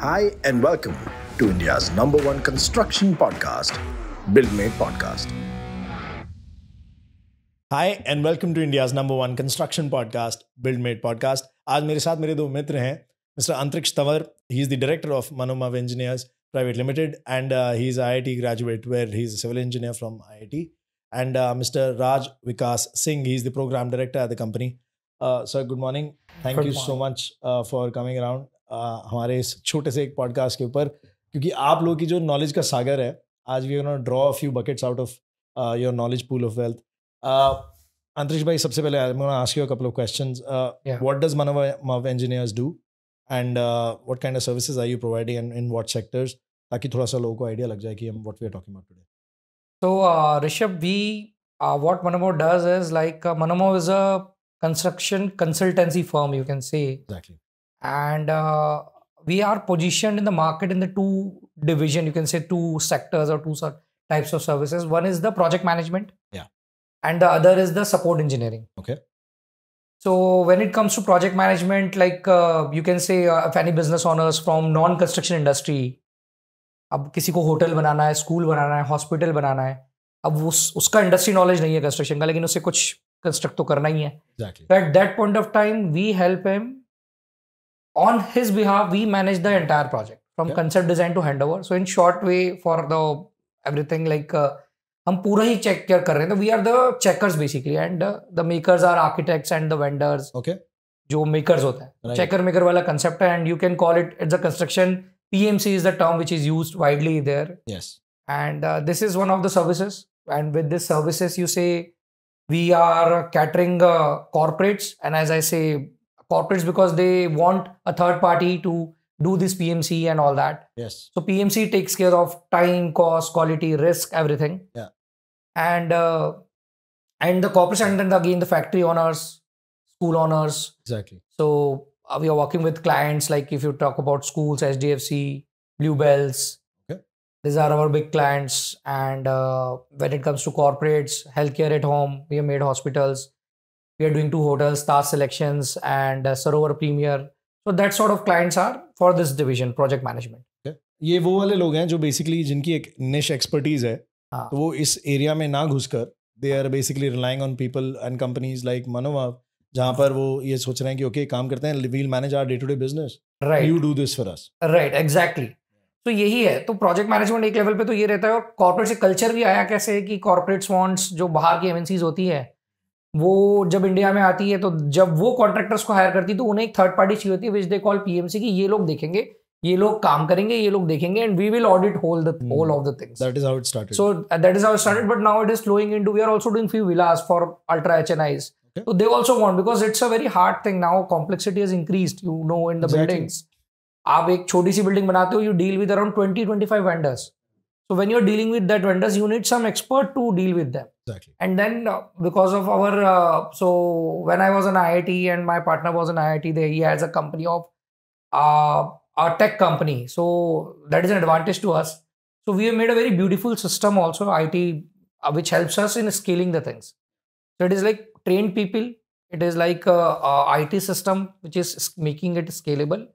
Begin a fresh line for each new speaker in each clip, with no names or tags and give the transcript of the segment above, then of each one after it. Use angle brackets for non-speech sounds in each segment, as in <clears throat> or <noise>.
Hi, and welcome to India's number one construction podcast, BuildMate Podcast. Hi and welcome to India's number one construction podcast build made podcast आज मेरे साथ मेरे दो मित्र हैं mister Antariksh Tanwar he is the director of Manomav engineers private limited and he is I I T graduate where he is civil engineer from I I T and mister Raj Vikas Singh he is the programme director at the company sir good morning thank you so much for coming around हमारे इस छोटे से एक podcast के ऊपर क्योंकि आप लोगों की जो नॉलेज का सागर है आज we not draw a few buckets out of your knowledge pool of wealth Antariksh भाई सबसे पहले ask you couple of question what does Manomav engineers do and what kind of services are you providing and in what sectors ताकि थोड़ा सा लोगों को idea लग जाए कि हम what we are talking about today
तो Rishabh we what Manomav does is like Manomav is a construction consultancy firm you can firm, you and uh, we are positioned in the market in the two division you can say two sectors or two types of services one is the project management yeah and the other is the support engineering okay so when it comes to project management like uh, you can say uh, if any business owners from non construction industry अब किसी को hotel बनाना है school बनाना है hospital बनाना है अब उस उसका industry knowledge नहीं है कंस्ट्रक्शन का लेकिन उसे कुछ कंस्ट्रक्ट तो करना ही है at that point of time we help on his behalf we manage the entire project from concept design to handover so in short way for the everything like uh, hum uh, pura hi check we are the checkers basically and uh, the makers are architects and the vendors okay jo makers hota hai right. checker maker wala concept and you can call it it's a construction pmc is the term which is used widely there yes and uh, this is one of the services and with this services you say we are catering corporates and as i say corporates because they want a third party to do this PMC and all that. Yes. So PMC takes care of time, cost, quality, risk, everything. Yeah. And uh, and the corporate then again the factory owners, school owners. Exactly. So uh, we are working with clients like if you talk about schools, SDFC, Bluebells. Okay. These are our big clients. And uh, when it comes to corporates, healthcare at home, we have made hospitals. we are doing two hotels, Star Selections and uh, Sarovar Premier. So that sort of clients are for this division, project management. ये वो वाले लोग हैं जो basically जिनकी एक निश
expertise है हाँ। तो वो इस एरिया में ना घुसकर they are basically relying on people and companies like Manomav जहां पर वो ये सोच रहे हैं कि ओके okay, काम करते हैं we'll manage our day to day business right you do this
for us right exactly तो यही है तो प्रोजेक्ट मैनेजमेंट एक लेवल पे तो ये रहता है और कॉर्पोरेट से कल्चर भी आया कैसे कि कॉर्पोरेट्स वॉन्ट्स जो बाहर की एमएनसीज होती है वो जब इंडिया में आती है तो जब वो कॉन्ट्रैक्टर्स को हायर करती है तो उन्हें एक थर्ड पार्टी चाहिए होती है विच दे कॉल पीएमसी की ये लोग देखेंगे ये लोग काम करेंगे ये लोग देखेंगे and we will audit whole the whole of the things that is how it started so that is how it started but now it is flowing into we are also doing few villas for ultra HNIs तो they also want because it's a very hard thing now complexity is increased you know in the buildings आप एक छोटी सी building बनाते हो you deal with around twenty twenty five vendors So when you're dealing with that vendors, you need some expert to deal with them. Exactly. And then uh, because of our uh, so when I was an IIT and my partner was an IIT, there he has a company of uh, a tech company. So that is an advantage to us. So we have made a very beautiful system also IT uh, which helps us in scaling the things. So it is like trained people. It is like a, a IT system which is making it scalable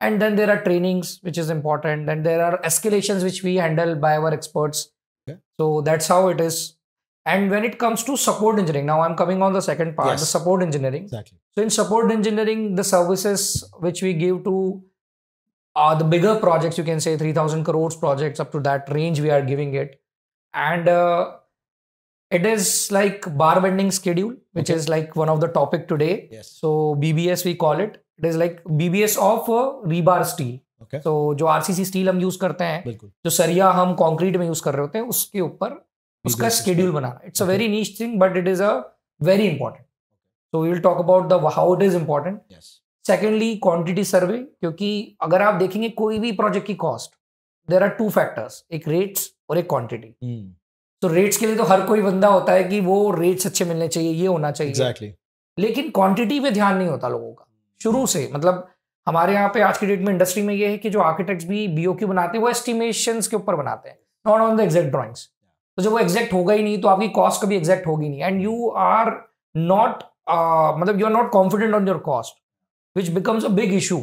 and then there are trainings which is important and there are escalations which we handle by our experts okay. so that's how it is and when it comes to support engineering now i'm coming on the second part yes. the support engineering exactly so in support engineering the services which we give to uh, the bigger projects you can say 3000 crores projects up to that range we are giving it and uh, it is like bar bending schedule which okay. is like one of the topic today yes so bbs we call it it is like BBS of rebar steel तो जो RCC steel हम use करते हैं जो सरिया हम concrete में use कर रहे होते हैं उसके ऊपर उसका स्केड्यूल बना it's a very niche thing but it is a very important so we will talk about the how it is important secondly quantity survey क्योंकि अगर आप देखेंगे कोई भी प्रोजेक्ट की cost there are two factors एक rates और एक क्वांटिटी तो रेट्स के लिए तो हर कोई बंदा होता है कि वो रेट्स अच्छे मिलने चाहिए ये होना चाहिए exactly. लेकिन क्वांटिटी पे ध्यान नहीं होता लोगों का शुरू से मतलब हमारे यहाँ पे आज की डेट में इंडस्ट्री में ये है कि जो आर्किटेक्ट्स भी बी बनाते हैं वो एस्टिमेशन के ऊपर बनाते हैं not on the exact drawings तो जब वो एग्जैक्ट होगा ही नहीं तो आपकी कॉस्ट कभी एग्जैक्ट होगी नहीं एंड यू आर नॉट मतलब you are not confident on your cost which becomes a big issue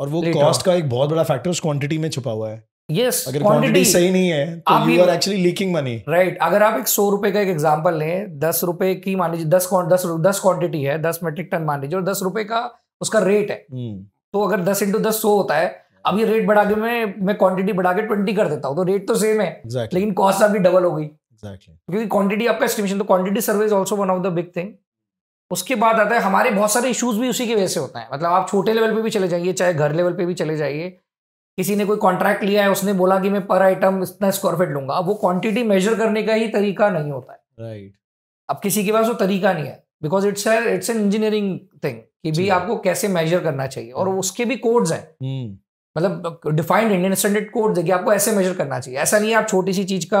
और वो कॉस्ट
का एक बहुत बड़ा फैक्टर उस क्वांटिटी में छुपा हुआ है
यस अगर क्वांटिटी सही नहीं है तो you are actually leaking money right अगर आप एक सौ रुपए का एक एग्जांपल लें दस रुपए की मान लीजिए दस दस दस क्वांटिटी है दस मेट्रिक टन मान लीजिए और दस रुपए का उसका रेट है हम्म। तो अगर दस इंटू दस सौ होता है अब ये रेट बढ़ा के मैं मैं क्वांटिटी बढ़ा के ट्वेंटी कर देता हूँ तो रेट तो सेम है exactly. लेकिन कॉस्ट आपकी डबल हो गई
exactly.
क्योंकि क्वांटिटी आपका एस्टिमेशन तो quantity service also one of the big thing उसके बाद आता है हमारे बहुत सारे इश्यूज भी उसी की वजह से होते हैं मतलब आप छोटे लेवल पे भी चले जाइए चाहे घर लेवल पे भी चले जाइए किसी ने कोई कॉन्ट्रैक्ट लिया है उसने बोला कि मैं पर आइटम इतना स्क्वायर फीट लूंगा अब वो क्वांटिटी मेजर करने का ही तरीका नहीं होता है राइट right. अब किसी के पास वो तरीका नहीं है because it's it's an engineering thing कि भी आपको कैसे मेजर करना चाहिए और हम्म। उसके भी कोड्स हैं हम्म। मतलब डिफाइंड इंडियन स्टैंडर्ड कोड है कि आपको ऐसे मेजर करना चाहिए ऐसा नहीं है आप छोटी सी चीज का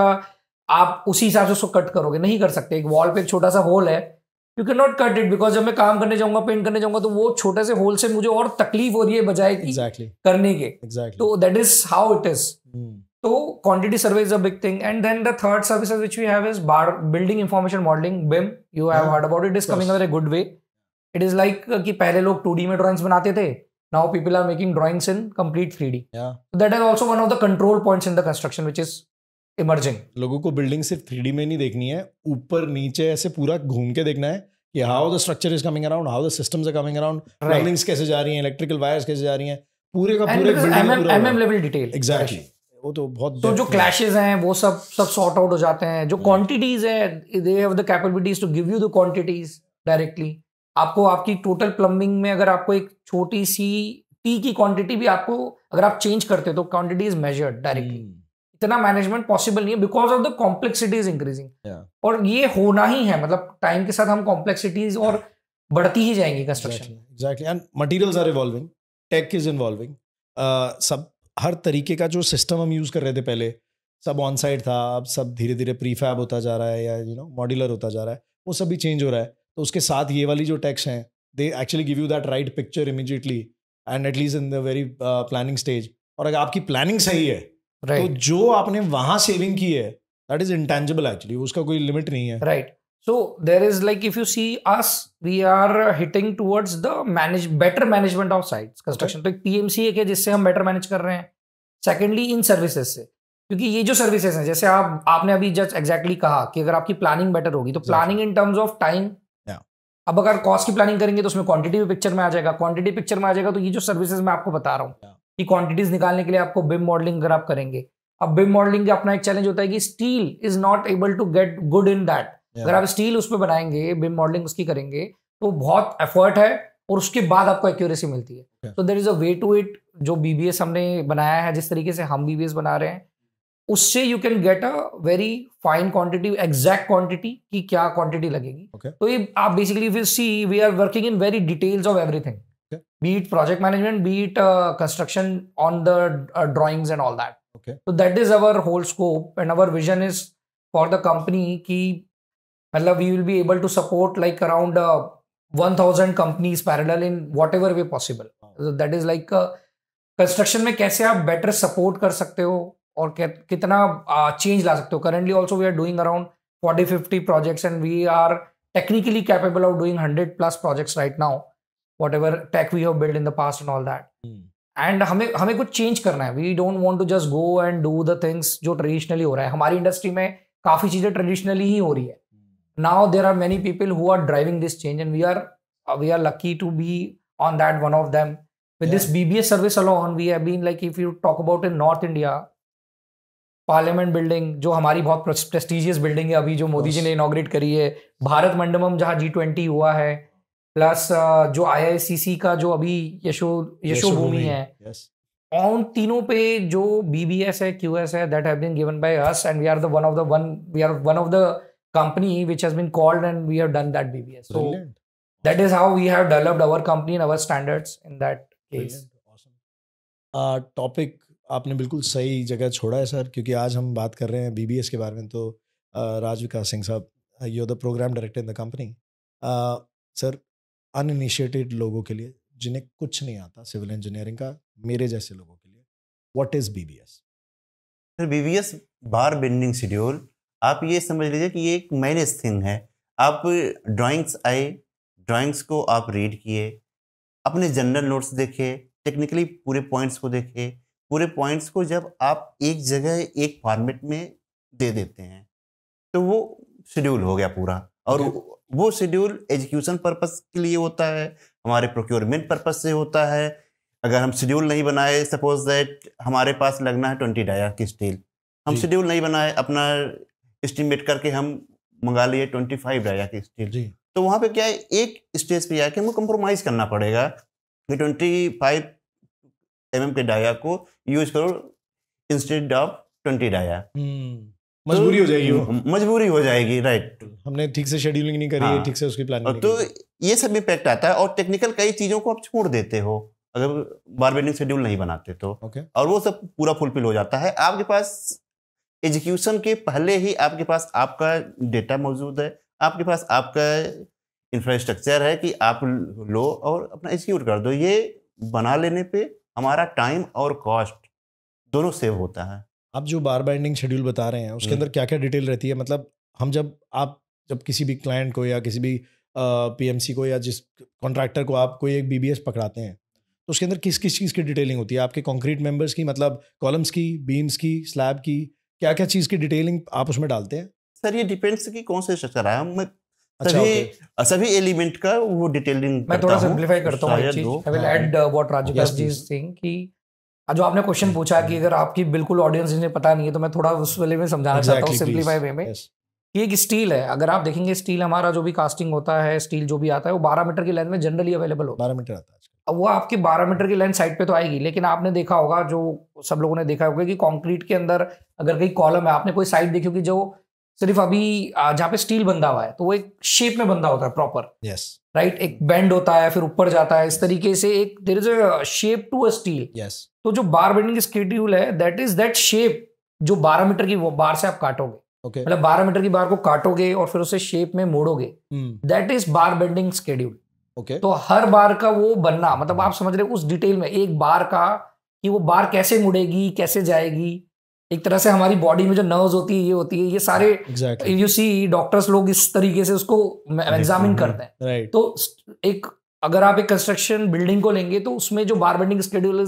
आप उसी हिसाब से उसको कट करोगे नहीं कर सकते एक वॉल पे एक छोटा सा होल है you can not cut it because जब मैं काम करने जाऊंगा पेंट करने जाऊंगा तो वो छोटे से होल से मुझे और तकलीफ हो रही है बजाय exactly. करने के exactly. तो that is how it is So quantity survey is a big thing. And then the third services which we have is bar building information modeling, BIM. You have yeah. heard about it. It's coming out a good way. It is like कि पहले लोग 2D में drawings बनाते थे. Now people are making drawings in complete 3D. Yeah. So that is also one of the control points in the construction which is emerging.
लोगों को building सिर्फ 3D में नहीं देखनी है. ऊपर नीचे ऐसे पूरा घूम के देखना है. कि how the structure is coming around how the systems are coming around wirings कैसे जा रही हैं इलेक्ट्रिकल वायर्स कैसे जा रही हैं
पूरे का पूरे बिल्डिंग पूरा एमएम लेवल डिटेल एग्जैक्टली वो तो बहुत तो जो क्लैशेज हैं वो सब सब सॉर्ट आउट हो जाते हैं जो क्वांटिटीज है they have the capabilities to give you the quantities directly आपको आपकी टोटल प्लम्बिंग में अगर आपको एक छोटी सी टी की क्वांटिटी भी आपको अगर आप चेंज करते हो तो क्वांटिटी इज मेजर्ड डायरेक्टली इतना मैनेजमेंट पॉसिबल नहीं है because of the complexity is increasing और ये होना ही है मतलब टाइम के साथ हम कॉम्प्लेक्सिटीज और बढ़ती ही जाएंगी construction
and materials are evolving tech is involving सब हर तरीके का जो सिस्टम हम यूज़ कर रहे थे पहले सब ऑन साइड था अब सब धीरे धीरे प्रीफैब होता जा रहा है या यू नो मॉड्यूलर होता जा रहा है वो सब भी चेंज हो रहा है तो उसके साथ ये वाली जो टैक्स हैं they actually give you that right picture immediately and at least in the very planning stage और अगर आपकी प्लानिंग सही है तो right. तो जो आपने वहाँ सेविंग की है
दैट इज इंटेंजिबल एक्चुअली उसका कोई लिमिट नहीं है right right. So there is like if you see us, we are hitting towards the manage better management of sites construction. तो PMC एक है जिससे हम better manage कर रहे हैं. Secondly in services से क्योंकि ये जो सर्विसेज हैं जैसे आप आपने अभी जस्ट एग्जैक्टली exactly कहा कि अगर आपकी प्लानिंग बेटर होगी तो planning in terms of time अब अगर कॉस्ट की प्लानिंग करेंगे तो उसमें क्वांटिटी भी पिक्चर में आ जाएगा क्वांटिटी पिक्चर में आ जाएगा तो ये जो सर्विसेज मैं आपको बता रहा हूँ yeah. कि क्वांटिटीज निकालने के लिए आपको बिम मॉडलिंग अगर आप करेंगे अब बिम मॉडलिंग का अपना एक चैलेंज होता है कि steel is not able to get good in that अगर आप स्टील उस पर बनाएंगे बिम मॉडलिंग उसकी करेंगे तो बहुत एफर्ट है और उसके बाद आपको एक्यूरेसी मिलती है तो there is a way to it जो बीबीएस हमने बनाया है जिस तरीके से हम बीबीएस बना रहे हैं उससे you can get a very fine quantity exact quantity की क्या क्वांटिटी लगेगी okay. तो ये आप basically will see we are working in very details of everything be it project management be it construction on the drawings and all that तो that is our whole scope and our vision is for the company की मतलब we will be able to support like around one thousand companies parallel in whatever way possible that is like construction में कैसे आप better support कर सकते हो और कितना चेंज uh, ला सकते हो currently also we are doing around forty fifty projects and we are technically capable of doing hundred plus projects right now whatever tech we have build in the past and all
that
and हमें हमें कुछ change करना है we don't want to just go and do the things जो traditionally हो रहा है हमारी इंडस्ट्री में काफ़ी चीज़ें ट्रेडिशनली ही हो रही है now there are many people who are driving this change and we are uh, we are lucky to be on that one of them with yes. this bbs service alone we have been like if you talk about in north india parliament building जो हमारी बहुत prestigious building है अभी जो मोदी जी ने इनोग्रेट करी है भारत मंडपम जहाँ जी ट्वेंटी हुआ है प्लस जो आईआईसीसी का जो अभी यशो यशो भूमि है ऑन yes. तीनों पे जो बीबीएस है क्यूएस है that have been given by us and we are the one of the one we are one of the company which has been called and we have done that BBS. So Brilliant. that is how we have developed our company and our standards in that case. Awesome. Uh, topic आपने बिल्कुल सही जगह
छोड़ा है sir क्योंकि आज हम बात कर रहे हैं बीबीएस के बारे में तो राज विकास सिंह साहब you are the programme director in the company sir uninitiated लोगों के लिए जिन्हें कुछ नहीं आता सिविल इंजीनियरिंग का मेरे जैसे लोगों के लिए what is BBS
sir BBS bar bending schedule आप ये समझ लीजिए कि ये एक मैनेज थिंग है आप ड्राइंग्स आए ड्राइंग्स को आप रीड किए अपने जनरल नोट्स देखे टेक्निकली पूरे पॉइंट्स को देखे पूरे पॉइंट्स को जब आप एक जगह एक फॉर्मेट में दे देते हैं तो वो शेड्यूल हो गया पूरा और वो शेड्यूल एजुकेशन पर्पस के लिए होता है हमारे प्रोक्योरमेंट पर्पस से होता है अगर हम शेड्यूल नहीं बनाए सपोज दैट हमारे पास लगना है ट्वेंटी डाया की स्टील हम शेड्यूल नहीं बनाए अपना एस्टिमेट करके हम मंगा लिए ट्वेंटी फाइव रह जाके स्टेज तो वहाँ पे क्या है एक स्टेज पे जाके हमें कंप्रोमाइज़ करना पड़ेगा कि ट्वेंटी फाइव एम एम के डाया को यूज करो instead of twenty dia
hmm, तो मजबूरी हो जाएगी
हम्म, मजबूरी हो जाएगी राइट
हमने ठीक से शेड्यूलिंग नहीं करी हाँ। ठीक हाँ। से उसकी प्लानिंग तो
ये सब इम्पैक्ट आता है और टेक्निकल कई चीजों को आप छोड़ देते हो अगर बार बेडिंग शेड्यूल नहीं बनाते तो okay. और वो सब पूरा फुलफिल हो जाता है आपके पास एग्जीक्यूशन के पहले ही आपके पास आपका डेटा मौजूद है आपके पास आपका इंफ्रास्ट्रक्चर है कि आप लो और अपना एग्जीक्यूट कर दो ये बना लेने पे हमारा टाइम और कॉस्ट दोनों सेव होता है
आप जो बार बाइंडिंग शेड्यूल बता रहे हैं उसके हम्म। अंदर क्या क्या डिटेल रहती है मतलब हम जब आप जब किसी भी क्लाइंट को या किसी भी पी को या जिस कॉन्ट्रैक्टर को आप कोई एक बीबीएस पकड़ाते हैं तो उसके अंदर किस किस चीज़ की डिटेलिंग होती है आपके कॉन्क्रीट मेंबर्स की मतलब कॉलम्स की बीम्स की स्लैब की क्या क्या चीज़ की डिटेलिंग आप उसमें डालते हैं सर ये डिपेंड्स कि कौन से स्ट्रक्चर आया मैं
अच्छा, सभी
सभी एलिमेंट
का वो डिटेलिंग मैं थोड़ा करता हूँ I will what ji
Singh जो आपने क्वेश्चन mm-hmm. पूछा कि अगर आपकी बिल्कुल ऑडियंस जिन्हें पता नहीं है तो मैं थोड़ा उस वाले में समझाना चाहता हूँ सिंप्लीफाई वे में ये एक स्टील है अगर आप देखेंगे स्टील हमारा जो भी कास्टिंग होता है स्टील जो भी आता है वो बारह मीटर की लेंथ में जनरली अवेलेबल होता है बारह मीटर आता है अच्छा। वो आपकी बारह मीटर की लेंथ साइड पे तो आएगी लेकिन आपने देखा होगा जो सब लोगों ने देखा होगा कि कंक्रीट के अंदर अगर कहीं कॉलम है आपने कोई साइड देखी होगी जो सिर्फ अभी जहाँ पे स्टील बंधा हुआ है तो वो एक शेप में बंधा होता है प्रॉपर यस राइट एक बेंड होता है फिर ऊपर जाता है इस तरीके से एक there is a shape to a steel yes तो जो बार बेंडिंग स्केड्यूल है दैट इज दैट शेप जो बारह मीटर की वो बार से आप काटोगे okay. मतलब बारह मीटर की बार को काटोगे और फिर उसे शेप में मोड़ोगे that is bar bending schedule okay. तो हर बार का वो बनना मतलब आप समझ रहे हो उस डिटेल में एक बार का कि वो बार कैसे मुड़ेगी कैसे जाएगी एक तरह से हमारी बॉडी में जो नर्व होती है ये होती है ये सारे यू सी डॉक्टर्स लोग इस तरीके से उसको एग्जामिन mm-hmm. करते हैं right. तो एक अगर आप एक कंस्ट्रक्शन बिल्डिंग को लेंगे तो उसमें जो बार बेंडिंग स्केड्यूल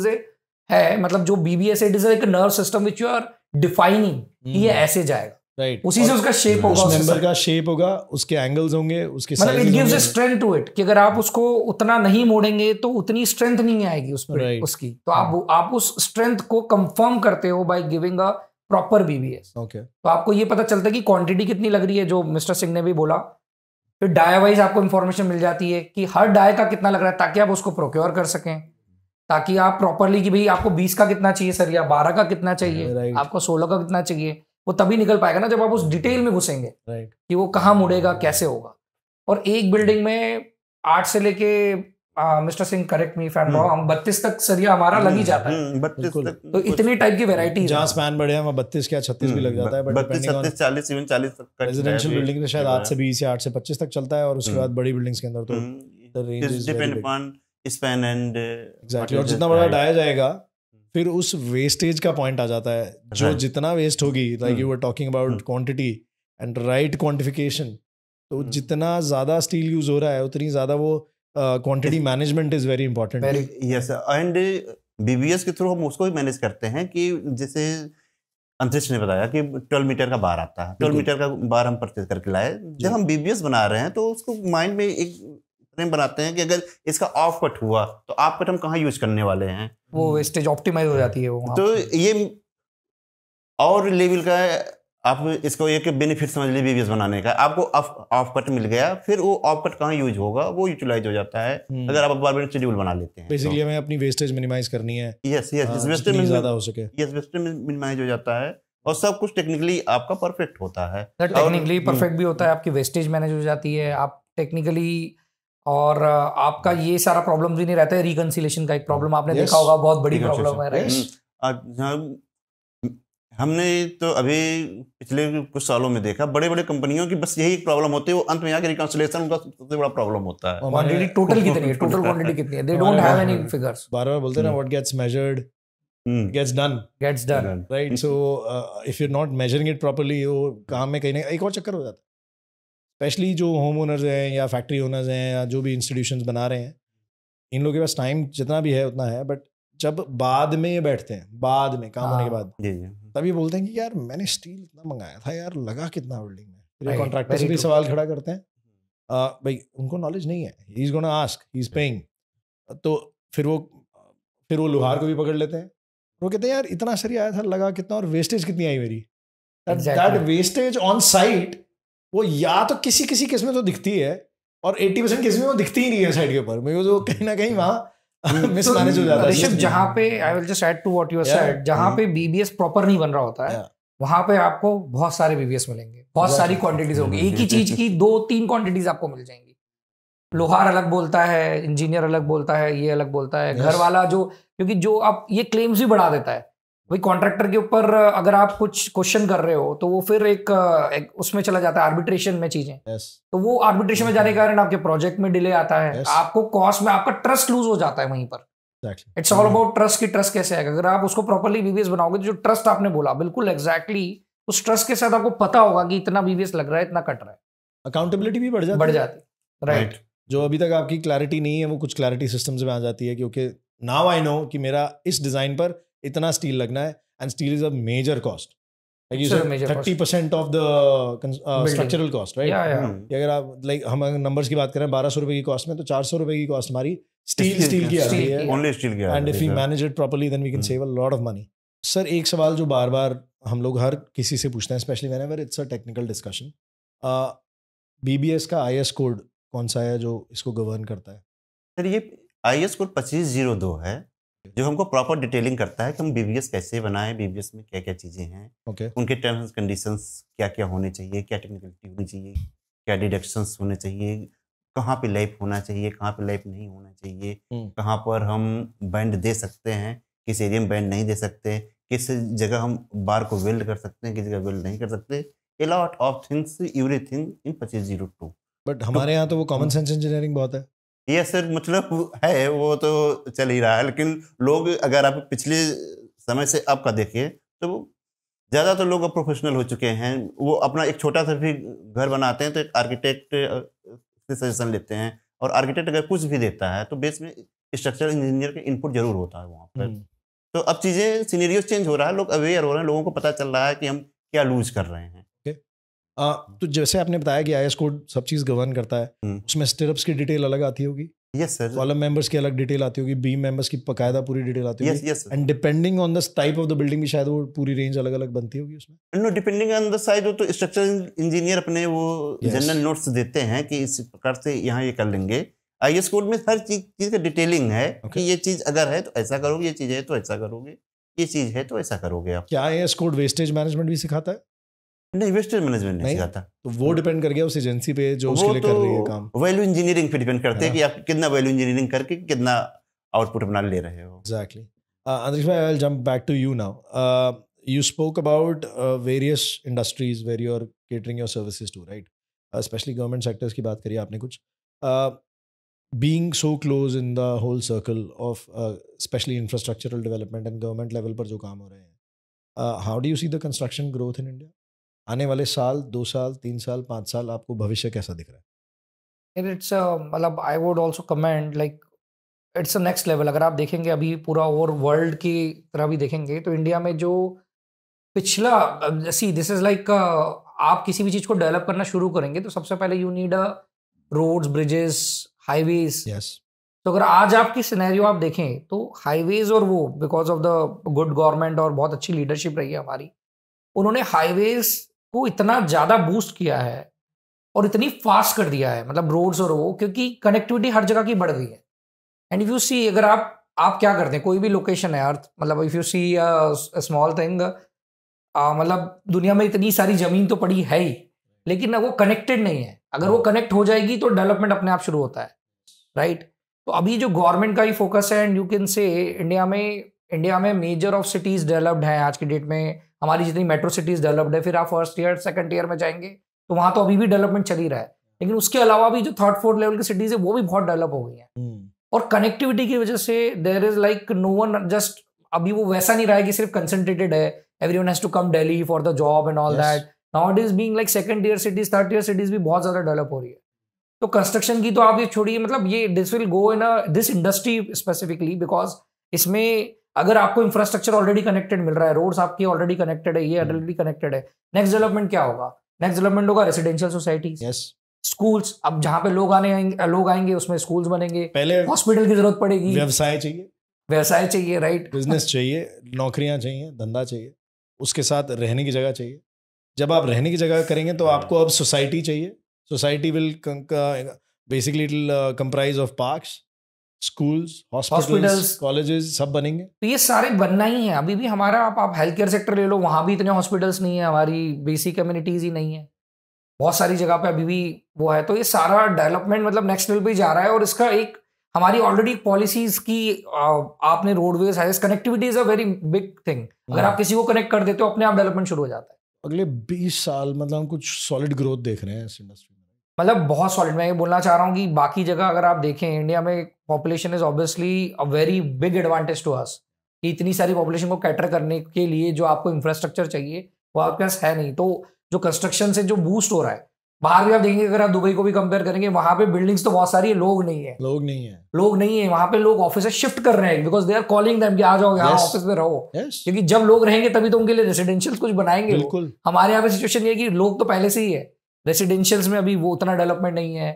है मतलब जो बीबीएस इट इज एक nerve system which you are defining ये mm-hmm. ऐसे जाएगा
राइट उसी से उसका शेप होगा उस मेंबर का शेप होगा उसके एंगल्स होंगे उसके मतलब it gives
strength to it कि अगर आप उसको उतना नहीं मोड़ेंगे तो उतनी स्ट्रेंथ नहीं आएगी उसमें right. उसकी तो हाँ. आप आप उस स्ट्रेंथ को कंफर्म करते हो by giving a proper BBS okay तो आपको ये पता चलता है कि क्वांटिटी कितनी लग रही है जो मिस्टर सिंह ने भी बोला फिर डाया वाइज आपको इन्फॉर्मेशन मिल जाती है कि हर डाय का कितना लग रहा है ताकि आप उसको प्रोक्योर कर सकें ताकि आप प्रॉपरली कि भाई आपको बीस का कितना चाहिए सर या बारह का कितना चाहिए आपको सोलह का कितना चाहिए वो तभी निकल पाएगा ना जब आप उस डिटेल में घुसेंगे right. कि वो कहाँ मुड़ेगा कैसे होगा और एक बिल्डिंग में आठ से लेके mister Singh correct me fan if हम बत्तीस तक सरिया हमारा लग ही हम्म, जाता है
हम्म, बत्तीस तो इतनी टाइप की वेरायटी जहाँ स्पैन बढ़े हैं वहाँ बत्तीस क्या छत्तीस भी लग हम्म, जाता है बत्तीस छत्तीस
चालीस इवन चालीस तक रेजिडेंशियल बिल्डिंग में शायद आठ से
बीस या आठ से पच्चीस तक चलता है और उसके बाद बड़ी बिल्डिंग्स के अंदर तो
स्पैन एंड uh, और जितना बड़ा डाया जाएगा
फिर उस वेस्टेज का पॉइंट आ जाता है जो right. जितना वेस्ट होगी like you are talking about quantity and right quantification तो hmm. जितना ज़्यादा स्टील यूज हो रहा है उतनी ज़्यादा वो quantity management is very important
yes and BBS के थ्रू हम उसको भी मैनेज करते हैं कि जैसे अंतरिक्ष ने बताया कि 12 मीटर का बार आता है 12 मीटर का बार हम परचेज करके लाए जब हम बीबीएस बना रहे हैं तो उसको माइंड में एक अपने बनाते हैं कि अगर इसका ऑफ कट हुआ तो ऑफ कट हम कहाँ यूज करने वाले हैं
वो स्टेज हम्म। ऑप्टिमाइज हो जाती है वो तो
ये और लेवल का है आप इसको एक बेनिफिट समझ लीजिए वीवीएस बनाने का आपको ऑफ कट मिल गया फिर वो ऑफ कट कहाँ यूज होगा वो यूटिलाइज हो जाता है हम्म। अगर आप बार बार शेड्यूल बना लेते
हैं बेसिकली तो। हमें तो, अपनी वेस्टेज मिनिमाइज करनी है यस यस वेस्टेज में ज्यादा हो सके
यस वेस्टेज मिनिमाइज हो जाता है और सब कुछ टेक्निकली आपका परफेक्ट होता है टेक्निकली हम्म। परफेक्ट
भी होता है आपकी वेस्टेज मैनेज हो जाती है आप टेक्निकली और आपका ये सारा प्रॉब्लम भी नहीं रहता है रिकनसिलेशन का एक प्रॉब्लम आपने yes. देखा होगा बहुत बड़ी प्रॉब्लम
है हमने तो अभी पिछले कुछ सालों में देखा बड़े बड़े कंपनियों की बस यही प्रॉब्लम होती है वो अंत में आके रिकाउंसिलेशन उनका सबसे बड़ा प्रॉब्लम होता
है क्वांटिटी टोटल कितनी है टोटल क्वांटिटी कितनी है they don't have any
figures बार बार बोलते ना what gets measured gets done gets done right so if you not measuring it properly वो काम में कहीं ना एक और चक्कर हो जाता है स्पेशली जो होम ओनर्स हैं या फैक्ट्री ओनर्स हैं या जो भी इंस्टीट्यूशन बना रहे हैं इन लोगों के पास टाइम जितना भी है उतना है बट जब बाद में ये बैठते हैं बाद में काम होने के हाँ, बाद हम्म। तभी बोलते हैं कि यार मैंने स्टील इतना मंगाया था यार लगा कितना बिल्डिंग में फिर कॉन्ट्रैक्टर से भी सवाल खड़ा करते हैं भाई उनको नॉलेज नहीं है he is gonna ask he is paying तो फिर वो फिर वो लोहार को भी पकड़ लेते हैं वो कहते हैं यार इतना सरी आया था लगा कितना और वेस्टेज कितनी आई मेरी दैट वेस्टेज ऑन साइट वो या तो किसी किसी किस्म में तो दिखती है और एट्टी परसेंट किस्म में वो दिखती ही नहीं है साइड के ऊपर मेरे को तो कहीं ना कहीं वहाँ <laughs> तो हो जाता है जहाँ
पे I will just add to what you said जहाँ mm-hmm. पे बीबीएस प्रॉपर नहीं बन रहा होता है वहां पे आपको बहुत सारे बीबीएस मिलेंगे बहुत सारी क्वांटिटीज होंगी एक ही mm-hmm. चीज की <laughs> दो तीन क्वांटिटीज आपको मिल जाएंगी लोहार अलग बोलता है इंजीनियर अलग बोलता है ये अलग बोलता है घर वाला जो क्योंकि जो आप ये क्लेम्स भी बढ़ा देता है भाई कॉन्ट्रैक्टर के ऊपर अगर आप कुछ क्वेश्चन कर रहे हो तो वो फिर एक, एक उसमें चला जाता है आर्बिट्रेशन में चीजें yes. तो वो आर्बिट्रेशन yes. में जाने के कारण आपके प्रोजेक्ट में डिले आता है yes. आपको कॉस्ट में आपका ट्रस्ट लूज हो जाता है वहीं पर इट्स ऑल अबाउट ट्रस्ट की ट्रस्ट कैसे आएगा अगर आप उसको प्रॉपरली बीबीएस बनाओगे तो जो ट्रस्ट आपने बोला बिल्कुल एग्जैक्टली exactly, उस ट्रस्ट के साथ आपको पता होगा कि इतना बीबीएस लग रहा है इतना कट रहा है अकाउंटेबिलिटी भी बढ़ जाती बढ़ जाती
राइट जो अभी तक आपकी क्लैरिटी नहीं है वो कुछ क्लैरिटी सिस्टम्स में आ जाती है क्योंकि नाव आई नो कि मेरा इस डिजाइन पर इतना स्टील लगना है and steel is a major cost thirty percent of the structural cost right अगर आप लाइक हम नंबर्स की बात करें बारह सौ रुपए की कॉस्ट में तो चार सौ रुपए की कॉस्ट हमारी स्टील स्टील की आ रही है ओनली स्टील की and if you manage it properly then we can save a lot of money sir एक सवाल जो बार बार हम लोग हर किसी से पूछते हैं specially whenever it's a technical discussion B B S का आई एस कोड कौन सा है जो इसको गवर्न करता है
सर ये आई एस कोड पच्चीस जीरो दो है जो हमको प्रॉपर डिटेलिंग करता है कि हम बीबीएस कैसे बनाएं बीबीएस में क्या क्या चीज़ें हैं okay. उनके टर्म्स एंड कंडीशन क्या क्या होने चाहिए क्या टेक्निकलिटी होनी चाहिए क्या डिडक्शन होने चाहिए कहाँ पे लाइफ होना चाहिए कहाँ पे लाइफ नहीं होना चाहिए hmm. कहाँ पर हम बैंड दे सकते हैं किस एरिया में बैंड नहीं दे सकते किस जगह हम बार को वेल्ड कर सकते हैं किस जगह वेल्ड नहीं कर सकते a lot of things every thing in पच्चीस जीरो टू
बट हमारे तो यहाँ तो वो कॉमन सेंस इंजीनियरिंग बहुत है
ये सर मतलब है वो तो चल ही रहा है लेकिन लोग अगर आप पिछले समय से आपका देखिए तो ज़्यादातर तो लोग अब प्रोफेशनल हो चुके हैं वो अपना एक छोटा सा भी घर बनाते हैं तो एक आर्किटेक्ट से सजेशन लेते हैं और आर्किटेक्ट अगर कुछ भी देता है तो बेस में स्ट्रक्चरल इंजीनियर का इनपुट जरूर होता है वहाँ पर हम्म। तो अब चीज़ें सीनेरियो चेंज हो रहा है लोग अवेयर हो रहे हैं लोगों को पता चल रहा है कि हम क्या लूज कर रहे हैं
तो जैसे आपने बताया कि आई कोड सब चीज़ गवर्न करता है हम्म। उसमें स्टिरअप्स की डिटेल अलग आती होगी यस सर कॉलम मेंबर्स की अलग डिटेल आती होगी बी मेंबर्स की बकायदा पूरी डिटेल आती होगी yes and depending on the type of the building भी शायद वो पूरी रेंज अलग अलग बनती होगी
उसमें no depending on the size वो तो स्ट्रक्चर इंजीनियर अपने वो जनरल नोट्स देते हैं कि इस प्रकार से यहाँ ये कर लेंगे आई एस कोड में हर चीज चीज का डिटेलिंग है कि ये चीज अगर है तो ऐसा करोगे ये चीज है तो ऐसा करोगे ये चीज है तो ऐसा करोगे आप
क्या I S code wastage management भी सिखाता है नहीं वेस्टर्न मैनेजमेंट नहीं सिखाता तो वो डिपेंड कर गया उस एजेंसी पे जो उसके लिए तो कर रही है काम
वैल्यू इंजीनियरिंग पे डिपेंड करते हैं हाँ। कि आप कितना वैल्यू इंजीनियरिंग करके कितना आउटपुट अपना ले रहे हो
एग्जैक्टली भाई I jump back to you now you spoke about various industries where you are catering your services to right specially government sectors की बात करी आपने कुछ being so close in the whole circle of specially infrastructural development and government level पर जो काम हो रहे हैं how do you see the construction growth in India आने वाले साल दो साल तीन साल पाँच साल आपको भविष्य कैसा दिख रहा
है इट्स uh, मतलब I would also commend like it's a next level अगर आप देखेंगे अभी पूरा ओवर वर्ल्ड की तरह भी देखेंगे तो इंडिया में जो पिछला सी दिस इज लाइक आप किसी भी चीज़ को डेवलप करना शुरू करेंगे तो सबसे पहले you need a roads bridges highways yes तो अगर आज आपकी सिनेरियो आप देखें तो हाईवेज और वो because of the good government और बहुत अच्छी लीडरशिप रही है हमारी उन्होंने हाईवेज को इतना ज़्यादा बूस्ट किया है और इतनी फास्ट कर दिया है मतलब रोड्स और वो क्योंकि कनेक्टिविटी हर जगह की बढ़ गई है एंड इफ यू सी अगर आप आप क्या करते हैं कोई भी लोकेशन है अर्थ मतलब if you see small thing मतलब दुनिया में इतनी सारी ज़मीन तो पड़ी है ही लेकिन वो कनेक्टेड नहीं है अगर वो कनेक्ट हाँ। हो जाएगी तो डेवलपमेंट अपने आप शुरू होता है राइट तो अभी जो गवर्नमेंट का ही फोकस है and you can say India में इंडिया में मेजर ऑफ सिटीज़ डेवलप्ड हैं आज के डेट में हमारी जितनी मेट्रो सिटीज डेवलप्ड है फिर आप फर्स्ट ईयर सेकंड ईयर में जाएंगे तो वहां तो अभी भी डेवलपमेंट चल ही रहा है लेकिन उसके अलावा भी जो थर्ड फोर्थ लेवल की सिटीज है वो भी बहुत डेवलप हो गई है हम्म। और कनेक्टिविटी की वजह से there is like no one just अभी वो वैसा नहीं रहा है कि सिर्फ कंसेंट्रेटेड है every one has to come daily for the job and all that not is being like second year cities third year cities भी बहुत ज्यादा डेवलप हो रही है तो कंस्ट्रक्शन की तो आप ये छोड़िए मतलब ये this will go in this industry specifically because इसमें अगर आपको इंफ्रास्ट्रक्चर ऑलरेडी कनेक्टेड मिल रहा है रोड्स आपके ऑलरेडी कनेक्टेड है ये ऑलरेडी hmm. कनेक्टेड है नेक्स्ट डेवलपमेंट क्या होगा नेक्स्ट डेवलपमेंट होगा रेसिडेंशियल सोसाइटी स्कूल्स अब जहां पे लोग आने आएंगे लोग आएंगे उसमें स्कूल्स बनेंगे पहले हॉस्पिटल की जरूरत पड़ेगी व्यवसाय चाहिए व्यवसाय चाहिए राइट बिजनेस
चाहिए नौकरियां चाहिए धंधा चाहिए उसके साथ रहने की जगह चाहिए जब आप रहने की जगह करेंगे तो आपको अब सोसाइटी चाहिए society will basically it will comprise of parks schools hospitals colleges सब बनेंगे
तो ये सारे बनना ही है अभी भी हमारा आप आप हेल्थ केयर सेक्टर ले लो वहाँ भी इतने हॉस्पिटल्स नहीं है हमारी बेसिक कम्युनिटीज़ ही नहीं है बहुत सारी जगह पे अभी भी वो है तो ये सारा डेवलपमेंट मतलब नेक्स्ट लेवल पे जा रहा है और इसका एक हमारी ऑलरेडी पॉलिसीज की आपने roadways highways connectivity is a very big thing अगर आप हाँ। किसी को कनेक्ट कर देते हो अपने आप डेवलपमेंट शुरू हो जाता है अगले बीस साल मतलब कुछ सॉलिड ग्रोथ देख रहे हैं इस इंडस्ट्री में मतलब बहुत सॉलिड मैं ये बोलना चाह रहा हूँ कि बाकी जगह अगर आप देखें इंडिया में population is obviously a very big advantage to us कि इतनी सारी पॉपुलेशन को कैटर करने के लिए जो आपको इंफ्रास्ट्रक्चर चाहिए वो आपके पास है नहीं तो जो कंस्ट्रक्शन से जो बूस्ट हो रहा है बाहर भी आप देखेंगे अगर आप दुबई को भी कंपेयर करेंगे वहां पे बिल्डिंग्स तो बहुत सारी है लोग नहीं है लोग नहीं है लोग नहीं है वहां पे लोग ऑफिस शिफ्ट कर रहे हैं because they are calling them कि आ जाओ यहाँ ऑफिस में रहो yes. क्योंकि जब लोग रहेंगे तभी तो उनके लिए रेसिडेंशियल कुछ बनाएंगे बिल्कुल हमारे यहाँ पे सिचुएशन ये है कि लोग तो पहले से ही है रेसिडेंशियल्स में अभी वो उतना डेवलपमेंट नहीं है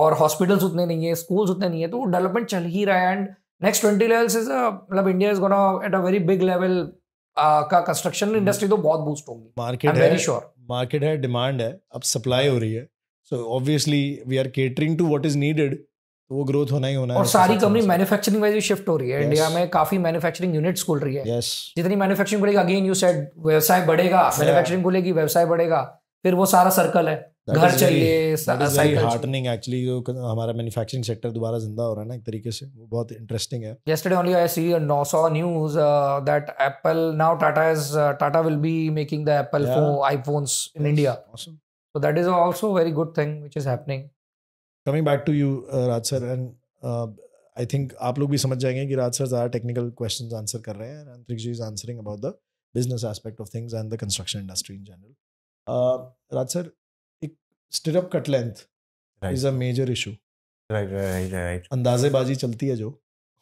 और हॉस्पिटल्स उतने नहीं है स्कूल्स उतने नहीं है तो डेवलपमेंट चल ही रहा है and next twenty levels is मतलब India is gonna at a very big level का कंस्ट्रक्शन इंडस्ट्री hmm. तो बहुत बूस्ट होगी
मार्केट है श्योर मार्केट है डिमांड है अब सप्लाई hmm. हो रही है so obviously we are catering to what is needed तो वो ग्रोथ होना ही होना और है और सारी कंपनी
मैन्युफैक्चरिंग वाइज शिफ्ट हो रही है yes. इंडिया में काफी मैन्युफैक्चरिंग यूनिट्स खुल रही है yes. जितनी मैन्युफैक्चरिंग बढ़ेगी अगेन यू सेड व्यवसाय बढ़ेगा मैन्युफैक्चरिंग खुलेगी व्यवसाय बढ़ेगा फिर वो सारा सर्कल है घर चाहिए सही हार्टनिंग
एक्चुअली जो हमारा मैन्युफैक्चरिंग सेक्टर दोबारा जिंदा हो रहा है ना एक तरीके से वो बहुत इंटरेस्टिंग है
yesterday only I see now news that Apple now Tata is Tata will be making the Apple phone iPhones in India so that is also very good thing which is happening
coming back to you Raj sir and I think आप लोग भी समझ जाएंगे कि Raj sir ज्यादा technical questions answer कर रहे हैं and Antariksh ji is answering about the business aspect of things and the construction industry in general Raj sir stirrup cut length is a major issue right right right अंदाजेबाजी चलती है जो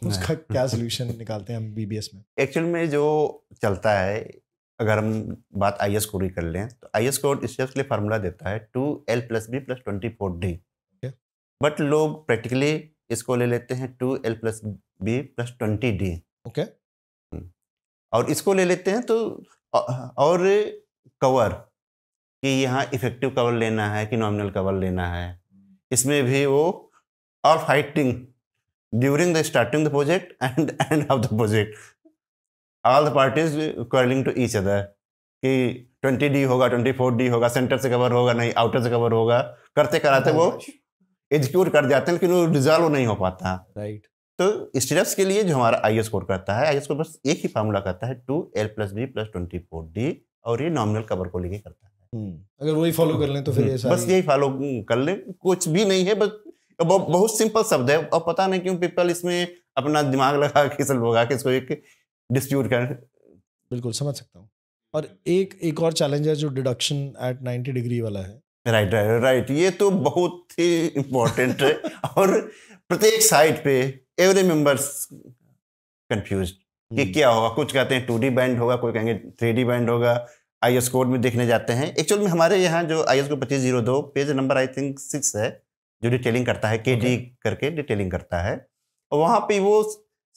उसका क्या सोल्यूशन निकालते हैं हम बीबीएस में
एक्चुअल में जो चलता है अगर हम बात आई एस कोड की कर लें तो आई एस कोड इसके लिए फार्मूला देता है two L plus B plus twenty four D but लोग प्रैक्टिकली इसको ले लेते हैं two L plus B plus twenty D okay और इसको ले लेते हैं तो और कवर कि यहाँ इफेक्टिव कवर लेना है कि नॉमिनल कवर लेना है इसमें भी वो और fighting during the starting the project and end of the project all the parties quarrelling to each other कि ट्वेंटी डी होगा ट्वेंटी फोर डी होगा सेंटर से कवर होगा नहीं आउटर से कवर होगा करते कराते वो एग्जीक्यूट कर जाते हैं लेकिन वो रिजॉल्व नहीं हो पाता राइट right. तो स्टेटस के लिए जो हमारा आई स्कोर करता है आई स्कोर बस एक ही फार्मूला करता है two L plus B plus twenty four D और ये नॉमिनल कवर को लेके करता है
हम्म। अगर वही फॉलो कर लें तो फिर ये हम्म। बस यही
फॉलो कर लें
कुछ भी नहीं है बस बहुत सिंपल
शब्द है और पता नहीं क्यों पीपल इसमें अपना दिमाग लगा के सल लगा के इसको एक डिस्प्यूट कर बिल्कुल समझ सकता हूँ
और एक एक और चैलेंज है जो डिडक्शन एट नाइन्टी डिग्री वाला है
राइट राइट राइट ये तो बहुत ही इम्पोर्टेंट है <laughs> और प्रत्येक साइड पे एवरी मेंबर्स कंफ्यूज कि हम्म। क्या होगा कुछ कहते हैं टू डी बैंड होगा कोई कहेंगे थ्री डी बैंड होगा आई एस कोड में देखने जाते हैं एक्चुअल में हमारे यहाँ जो आई एस कोड पच्चीस जीरो दो page number I think six है जो डिटेलिंग करता है के डी करके डिटेलिंग करता है और वहाँ पे वो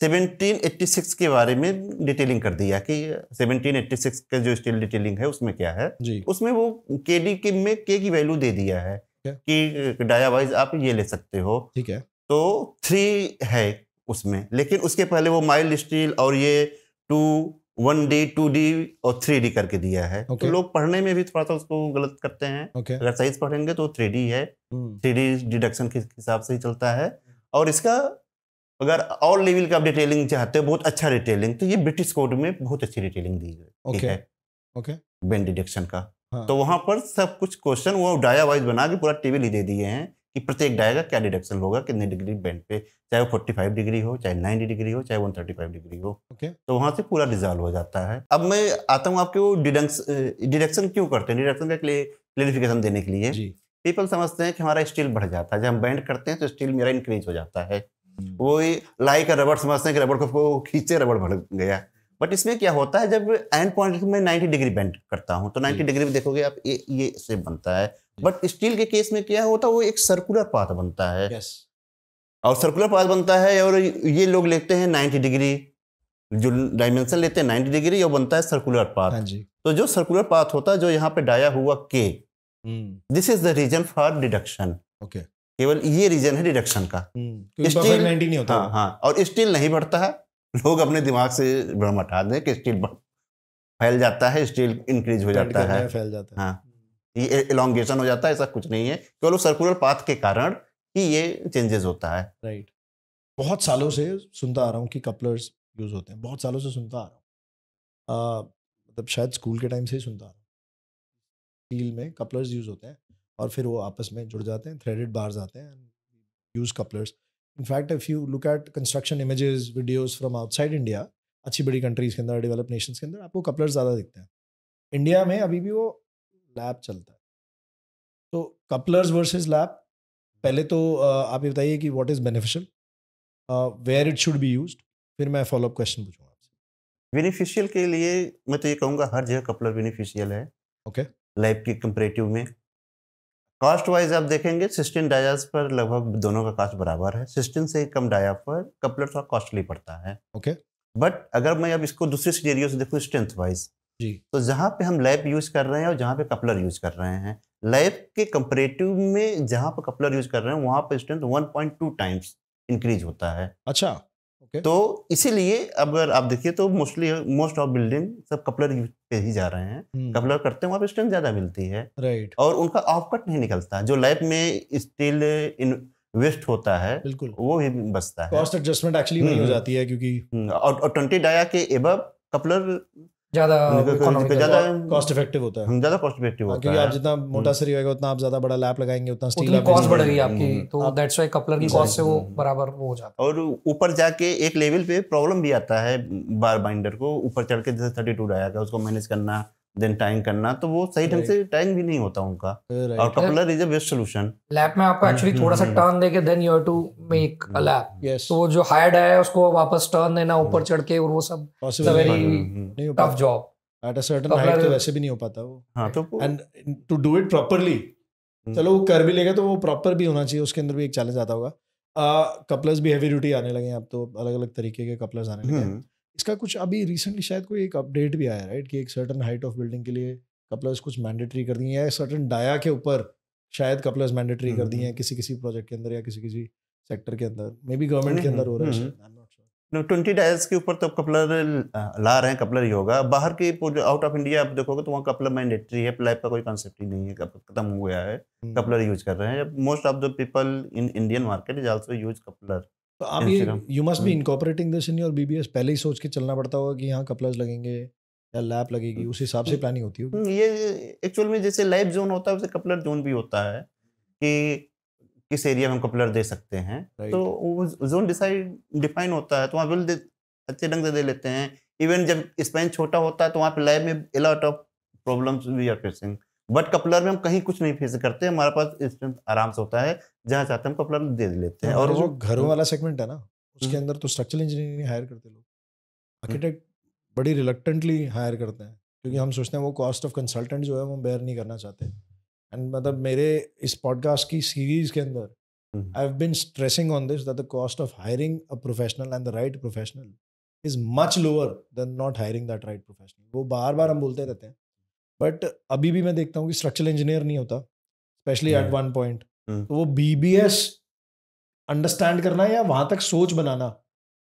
सेवनटीन एट्टी सिक्स के बारे में डिटेलिंग कर दिया कि सेवनटीन एट्टी सिक्स का जो स्टील डिटेलिंग है उसमें क्या है जी. उसमें वो के डी के में के की वैल्यू दे दिया है क्या? कि डाया वाइज आप ये ले सकते हो ठीक है तो थ्री है उसमें लेकिन उसके पहले वो माइल्ड स्टील और ये two one D two D और थ्री डी करके दिया है तो okay. तो लोग पढ़ने में भी थोड़ा सा उसको गलत करते हैं okay. अगर साइज पढ़ेंगे तो थ्री डी है थ्री डी डिडक्शन के हिसाब से ही चलता है और इसका अगर और लेवल का आप डिटेलिंग चाहते हो बहुत अच्छा रिटेलिंग तो ये ब्रिटिश कोड में बहुत अच्छी डिटेलिंग दी गई okay. है ओके बेन डिडक्शन का हाँ. तो वहां पर सब कुछ क्वेश्चन वो डाया वाइज बना के पूरा टेबल ही दे दिए हैं कि प्रत्येक डाय का क्या डिडक्शन होगा कितने डिग्री बैंड पे चाहे वो फोर्टी फाइव डिग्री हो चाहे नाइन्टी डिग्री हो चाहे वन थर्टी फाइव डिग्री हो ओके okay. तो वहाँ से पूरा डिजॉल्व हो जाता है अब मैं आता हूँ आपके वो डिडक्स डिडक्शन क्यों करते हैं डिडक्शन का क्लियरिफिकेशन देने के लिए पीपल समझते हैं कि हमारा स्टील बढ़ जाता है जब हम बैंड करते हैं तो स्टील मेरा इंक्रीज हो जाता है हम्म। वो लाई का रबड़ समझते हैं कि रबड़ को खींचे रबड़ बढ़ गया बट इसमें क्या होता है जब एंड पॉइंट में नाइन्टी डिग्री बैंड करता हूँ तो नाइन्टी डिग्री में देखोगे आप ये ये शेप बनता है बट स्टील के केस में क्या होता है वो एक सर्कुलर पाथ बनता है yes. और सर्कुलर पाथ बनता है और ये लोग लेते हैं नाइन्टी डिग्री जो डायमेंशन लेते हैं नाइन्टी डिग्री और बनता है सर्कुलर पाथ हाँ तो जो सर्कुलर पाथ होता है जो यहाँ पे डाया हुआ के this is the reason for deduction okay केवल ये रीजन है डिडक्शन का
स्टील hmm. नहीं होता हाँ,
हाँ और स्टील नहीं बढ़ता है लोग अपने दिमाग से भ्रम हटा दें कि स्टील फैल जाता है स्टील इंक्रीज हो जाता है फैल जाता है हाँ ये इलांगेशन हो जाता है ऐसा कुछ नहीं है केवल सर्कुलर पाथ के कारण ही ये चेंजेस होता है
राइट बहुत सालों से सुनता आ रहा हूँ कि कपलर्स यूज़ होते हैं बहुत सालों से सुनता आ रहा हूँ मतलब शायद स्कूल के टाइम से ही सुनता आ रहा हूँ स्टील में कपलर्स यूज़ होते हैं और फिर वो आपस में जुड़ जाते हैं थ्रेडेड बार्स आते हैं use couplers in fact if you look at construction images videos from outside India अच्छी बड़ी कंट्रीज़ के अंदर डेवलप नेशन के अंदर आपको कपलर्स ज़्यादा दिखते हैं इंडिया में अभी भी वो लैप चलता है तो कपलर्स वर्सेस लैप पहले तो आप ये बताइए कि what is beneficial where it should be used फिर मैं फॉलोअप क्वेश्चन पूछूंगा आपसे
बेनिफिशियल के लिए मैं तो ये कहूँगा हर जगह कपलर बेनिफिशियल है
ओके okay.
लाइफ की कंपेरेटिव में कॉस्ट वाइज आप देखेंगे सिस्टिन डायास पर लगभग दोनों का कास्ट बराबर है सिस्टिन से कम डाया पर कपलर थोड़ा कॉस्टली पड़ता है ओके okay. बट अगर मैं अब इसको दूसरे सीनेरियो से देखूँ स्ट्रेंथ वाइज जी तो जहाँ पे हम लैब यूज कर रहे हैं और जहाँ पे कपलर यूज कर रहे हैं लैब के कंपेरेटिव में जहाँ पे कपलर यूज कर रहे हैं वहाँ पे स्ट्रेंथ 1.2 टाइम्स इंक्रीज होता है अच्छा okay. तो इसीलिए अगर आप देखिए तो मोस्टली मोस्ट ऑफ बिल्डिंग सब कपलर यूज पे ही जा रहे हैं हम्म। कपलर करते हैं वहाँ पे स्ट्रेंथ ज्यादा मिलती है राइट और उनका ऑफ कट नहीं निकलता जो लैब में स्टील इन वेस्ट होता है बिल्कुल वो भी बचता है कॉस्ट एडजस्टमेंट एक्चुअली नहीं हो हम्म, हम्म। जाती है क्योंकि और ट्वेंटी डाया के एबव
कपलर ज्यादा <laughs> ज्यादा होता है ज्यादा होता
क्योंकि आप जितना मोटा
सरी उतना हम्म।
तो ऊपर जाके एक लेवल पे प्रॉब्लम भी आता है बार बाइंडर को ऊपर चढ़ के जैसे थर्टी टू आया उसको मैनेज करना देन टाइम करना तो वो सही ढंग से टाइम भी नहीं होता उनका और coupler is a best solution
lap में आपको एक्चुअली mm-hmm. थोड़ा सा टर्न देके then you have to make a lap तो जो हायर डाय है उसको वापस टर्न देना mm-hmm. ऊपर चढ़ के और वो सब very tough job at a certain height तो वैसे भी नहीं हो पाता वो हां तो and to do it
properly चलो वो कर भी लेगा तो वो प्रॉपर भी होना चाहिए उसके अंदर भी एक चैलेंज आता होगा कपलर्स uh, भी हैवी ड्यूटी आने लगे हैं अब तो अलग अलग तरीके के कपलर्स आने लगे हैं mm-hmm. इसका कुछ अभी रिसेंटली शायद कोई एक अपडेट भी आया राइट कि एक सर्टन हाइट ऑफ बिल्डिंग के लिए कपलर्स कुछ मैंडेटरी कर दिए हैं या सर्टन डाया के ऊपर शायद कपलर्स मैंडेटरी कर दिए हम्म। हैं किसी किसी प्रोजेक्ट के अंदर या किसी किसी सेक्टर के अंदर मे बी गवर्नमेंट के अंदर हो रहा है
नो ट्वेंटी डायस के ऊपर तो कपलर ला रहे हैं कपलर ही होगा बाहर के आउट ऑफ इंडिया आप देखोगे तो वहाँ कपलर मैंडेटरी है लाइफ का कोई कॉन्सेप्ट ही नहीं है खत्म हो गया है कपलर हम्म। यूज कर रहे हैं most of the people in Indian market is also use coupler तो आप ये you must be
incorporating this in your BBS पहले ही सोच के चलना पड़ता होगा कि यहाँ कपलर्स लगेंगे या लैब लगेगी उस हिसाब से प्लानिंग हम्म। होती होगी
हम्म, ये एक्चुअल में जैसे लाइव जोन होता है वैसे कपलर जोन भी होता है कि किस एरिया में हम कपलर दे सकते हैं तो right. तो वो जोन डिसाइड डिफाइन होता है तो वहाँ बिल अच्छे ढंग से दे लेते हैं इवन जब स्पेन छोटा होता है तो वहाँ पे लैब में a lot of problems we are facing but coupler में हम कहीं कुछ नहीं फेस करते हमारे पास आराम से होता है जहाँ चाहते हैं हम कपलर दे लेते हैं हाँ, और वो घरों हम्म। वाला
सेगमेंट है ना उसके हम्म। अंदर तो स्ट्रक्चरल इंजीनियरिंग हायर करते लोग आर्किटेक्ट हम्म। बड़ी रिलक्टेंटली हायर करते हैं क्योंकि हम सोचते हैं वो कॉस्ट ऑफ कंसल्टेंट जो है वो बेयर नहीं करना चाहते एंड मतलब मेरे इस पॉडकास्ट की सीरीज के अंदर I have been stressing on this that the cost of hiring a professional and the right professional is much lower than not hiring that right professional वो बार बार हम बोलते रहते हैं बट अभी भी मैं देखता हूँ कि स्ट्रक्चरल इंजीनियर नहीं होता स्पेशली एट वन पॉइंट तो वो बीबीएस अंडरस्टैंड करना या वहां तक सोच बनाना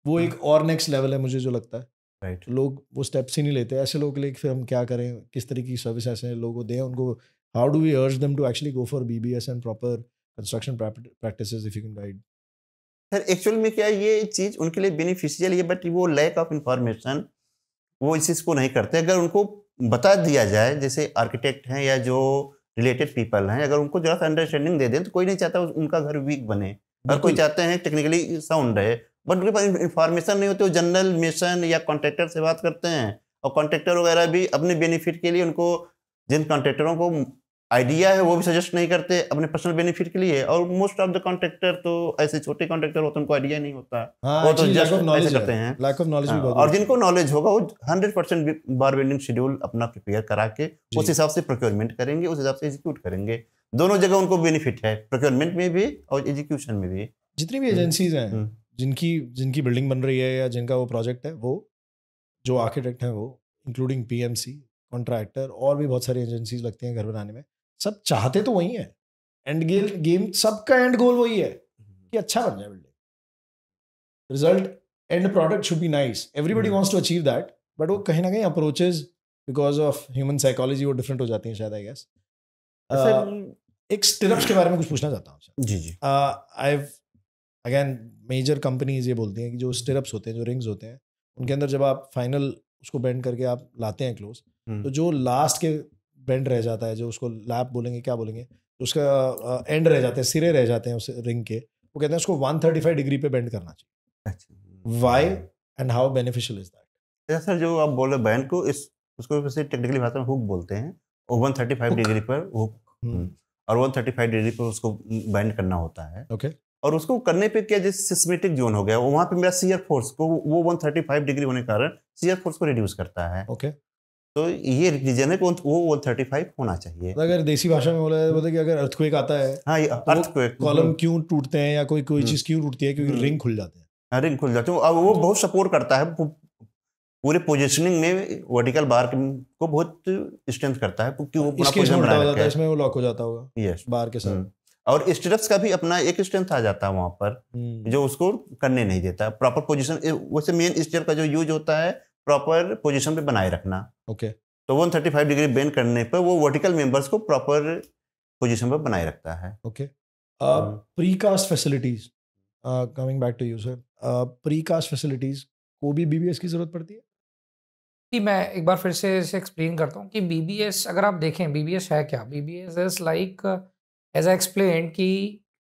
वो hmm. एक और नेक्स्ट लेवल है मुझे जो लगता है राइट right. तो लोग वो स्टेप्स ही नहीं लेते ऐसे लोग के लिए फिर हम क्या करें किस तरीके की सर्विस ऐसे लोगों दें उनको how do we urge them to actually go for B B S and proper construction practice if you can guide
sir actual में क्या ये चीज़ उनके लिए बेनिफिशियल है बट वो लैक ऑफ इंफॉर्मेशन वो इस चीज़ को नहीं करते अगर उनको बता दिया जाए जैसे आर्किटेक्ट हैं या जो रिलेटेड पीपल हैं अगर उनको जरा सा अंडरस्टैंडिंग दे दें तो कोई नहीं चाहता उनका घर वीक बने और कोई चाहते हैं टेक्निकली साउंड रहे बट उनके पास इंफॉर्मेशन नहीं होती वो जनरल मिशन या कॉन्ट्रेक्टर से बात करते हैं और कॉन्ट्रेक्टर वगैरह भी अपने बेनिफिट के लिए उनको जिन कॉन्ट्रेक्टरों को आइडिया है वो भी सजेस्ट नहीं करते अपने पर्सनल बेनिफिट के लिए और मोस्ट ऑफ द कॉन्ट्रेक्टर तो ऐसे छोटे कॉन्ट्रेक्टर होते उनको आइडिया नहीं होता हाँ, वो तो जस्ट ऐसे करते हैं लैक ऑफ नॉलेज और जिनको नॉलेज होगा वो hundred percent bar bending schedule अपना प्रिपेयर करा के उस हिसाब से प्रोक्योरमेंट करेंगे उस हिसाब से एग्जीक्यूट करेंगे दोनों जगह उनको बेनिफिट है प्रोक्योरमेंट में भी और एग्जीक्यूशन में भी
जितनी भी एजेंसीज हम्म, हैं हम्म। जिनकी जिनकी बिल्डिंग बन रही है या जिनका वो प्रोजेक्ट है वो जो आर्किटेक्ट हैं वो इंक्लूडिंग पीएमसी कॉन्ट्रैक्टर और भी बहुत सारी एजेंसीज लगती हैं घर बनाने में सब चाहते तो वही है एंड गेल गेम सबका एंड गोल वही है हम्म। कि अच्छा बन जाए building result end product should be nice everybody wants to achieve that but वो कहीं ना कहीं approaches because of human psychology वो डिफरेंट हो जाती है शायद आई गेस uh, एक स्टिरप्स के बारे में कुछ पूछना चाहता हूँ जी जी आई अगेन मेजर कंपनीज ये बोलती हैं कि जो स्टिरप्स होते हैं जो रिंग्स होते हैं उनके अंदर जब आप फाइनल उसको बेंड करके आप लाते हैं क्लोज हम्म। तो जो लास्ट के बेंड रह जाता है जो उसको लैप बोलेंगे क्या बोलेंगे तो उसका एंड रह जाते हैं सिरे रह जाते हैं उस रिंग के वो कहते हैं उसको वन थर्टी फाइव डिग्री पे बेंड करना चाहिए why and how beneficial is that sir जो आप
बोले बैंड को इस उसको टेक्निकली भाषा में हुक बोलते हैं और फाइव डिग्री पर हुक हम्म। हम्म। और वन थर्टी फाइव डिग्री पर उसको बैंड करना होता है ओके okay. और उसको करने पे क्या जिस सिस्मेटिक जोन हो गया वहाँ पे मेरा सीयर फोर्स को वो 135 डिग्री होने के कारण सीयर फोर्स को रिड्यूस करता है ओके okay. तो ये रीजन है वो वो थर्टी फाइव होना चाहिए
तो अगर देसी भाषा में बोला जाए बोलते कि अगर अर्थक्वेक आता है हाँ ये तो कॉलम क्यों टूटते हैं या कोई कोई हम्म। चीज क्यों टूटती है क्योंकि रिंग हम्म। खुल जाते हैं हाँ रिंग खुल जाते हैं अब वो बहुत सपोर्ट करता है पूरे पोजिशनिंग
में वर्टिकल बार को बहुत स्ट्रेंथ करता है क्योंकि वो इसमें
वो लॉक हो जाता होगा यस बार के
साथ हम्म। और स्टिरप्स का भी अपना एक स्ट्रेंथ आ जाता है वहां पर जो उसको करने नहीं देता प्रॉपर पोजीशन वैसे मेन स्टिरप का जो यूज होता है प्रॉपर पोजिशन पे बनाए रखना ओके तो one thirty five degree bend करने पर वो वर्टिकल मेंबर्स को प्रॉपर पोजिशन पर बनाए रखता है
okay precast facilities coming back to you sir precast facilities को भी बीबीएस की जरूरत पड़ती है
कि मैं एक बार फिर से इसे एक्सप्लेन करता हूँ कि बीबीएस अगर आप देखें बीबीएस है क्या BBS is like as I explain कि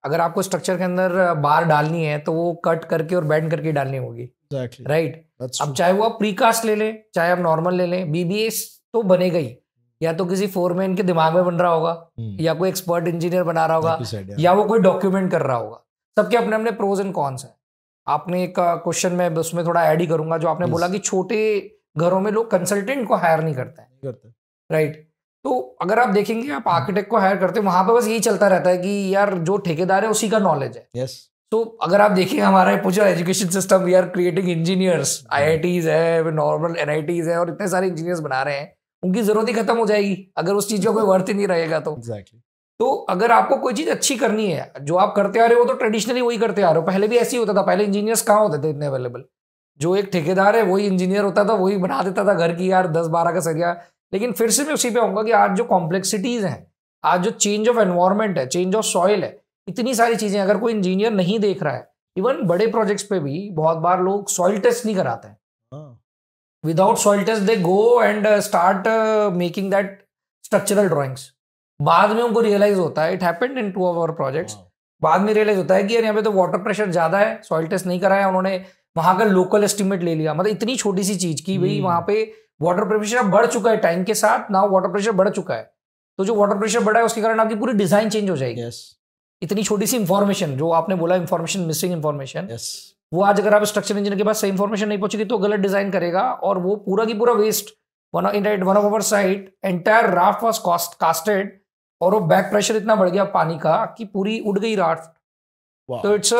अगर आपको स्ट्रक्चर के अंदर बार डालनी है तो वो कट करके और बैंड करके डालनी होगी
राइट
अब चाहे वो आप प्रीकास्ट ले लें चाहे आप नॉर्मल ले लें बीबीए तो बनेगा ही या तो किसी फोरमैन के दिमाग में बन रहा होगा हम्म। या कोई एक्सपर्ट इंजीनियर बना रहा होगा या वो कोई डॉक्यूमेंट कर रहा होगा सबके अपने अपने प्रोज एंड कॉन्स है आपने एक क्वेश्चन uh, में उसमें थोड़ा ऐड ही करूंगा जो आपने yes. बोला कि छोटे घरों में लोग कंसल्टेंट को हायर नहीं करते हैं राइट right. तो अगर आप देखेंगे आप आर्किटेक्ट हम्म। को हायर करते हैं वहां पर बस यही चलता रहता है कि यार जो ठेकेदार है उसी का नॉलेज है yes. तो अगर आप देखें हमारा पूछा education system we are creating engineers आई है नॉर्मल एनआईटीज है और इतने सारे इंजीनियर्स बना रहे हैं उनकी जरूरत ही खत्म हो जाएगी अगर उस चीज का कोई वर्थ ही नहीं रहेगा तो exactly. तो अगर आपको कोई चीज अच्छी करनी है जो आप करते आ रहे हो तो ट्रेडिशनली वही करते आ रहे हो पहले भी ऐसे ही होता था पहले इंजीनियर्स कहाँ होते थे इतने अवेलेबल जो एक ठेकेदार है वही इंजीनियर होता था वही बना देता था घर की यार दस बारह का सरिया लेकिन फिर से मैं उसी पे आऊंगा कि आज जो कॉम्प्लेक्सिटीज हैं आज जो चेंज ऑफ एनवायरमेंट है चेंज ऑफ सॉइल है इतनी सारी चीज़ें अगर कोई इंजीनियर नहीं देख रहा है इवन बड़े प्रोजेक्ट्स पे भी बहुत बार लोग सॉइल टेस्ट नहीं कराते हैं without soil test they go and start making that structural drawings बाद में उनको रियलाइज होता है it happened in two our projects बाद में रियलाइज होता है कि यहाँ पे तो वाटर प्रेशर ज्यादा है सॉइल टेस्ट नहीं कराया उन्होंने वहां का लोकल एस्टिमेट ले लिया मतलब इतनी छोटी सी चीज की भाई हम्म। वहां पे वाटर प्रेशर बढ़ चुका है टाइम के साथ ना वाटर प्रेशर बढ़ चुका है तो जो वाटर प्रेशर बढ़ा है उसके कारण आपकी पूरी डिजाइन चेंज हो जाएगी yes. इतनी छोटी सी इन्फॉर्मेशन जो आपने बोला इन्फॉर्मेशन मिसिंग इन्फॉर्मेशन वो आज अगर आप स्ट्रक्चर इंजीनियर के पास सही इन्फॉर्मेशन नहीं पहुंचेगी तो गलत डिजाइन करेगा और वो पूरा की पूरा waste one one of our site entire raft was casted और वो बैक प्रेशर इतना बढ़ गया पानी का कि पूरी उड़ गई राफ्ट तो इट्स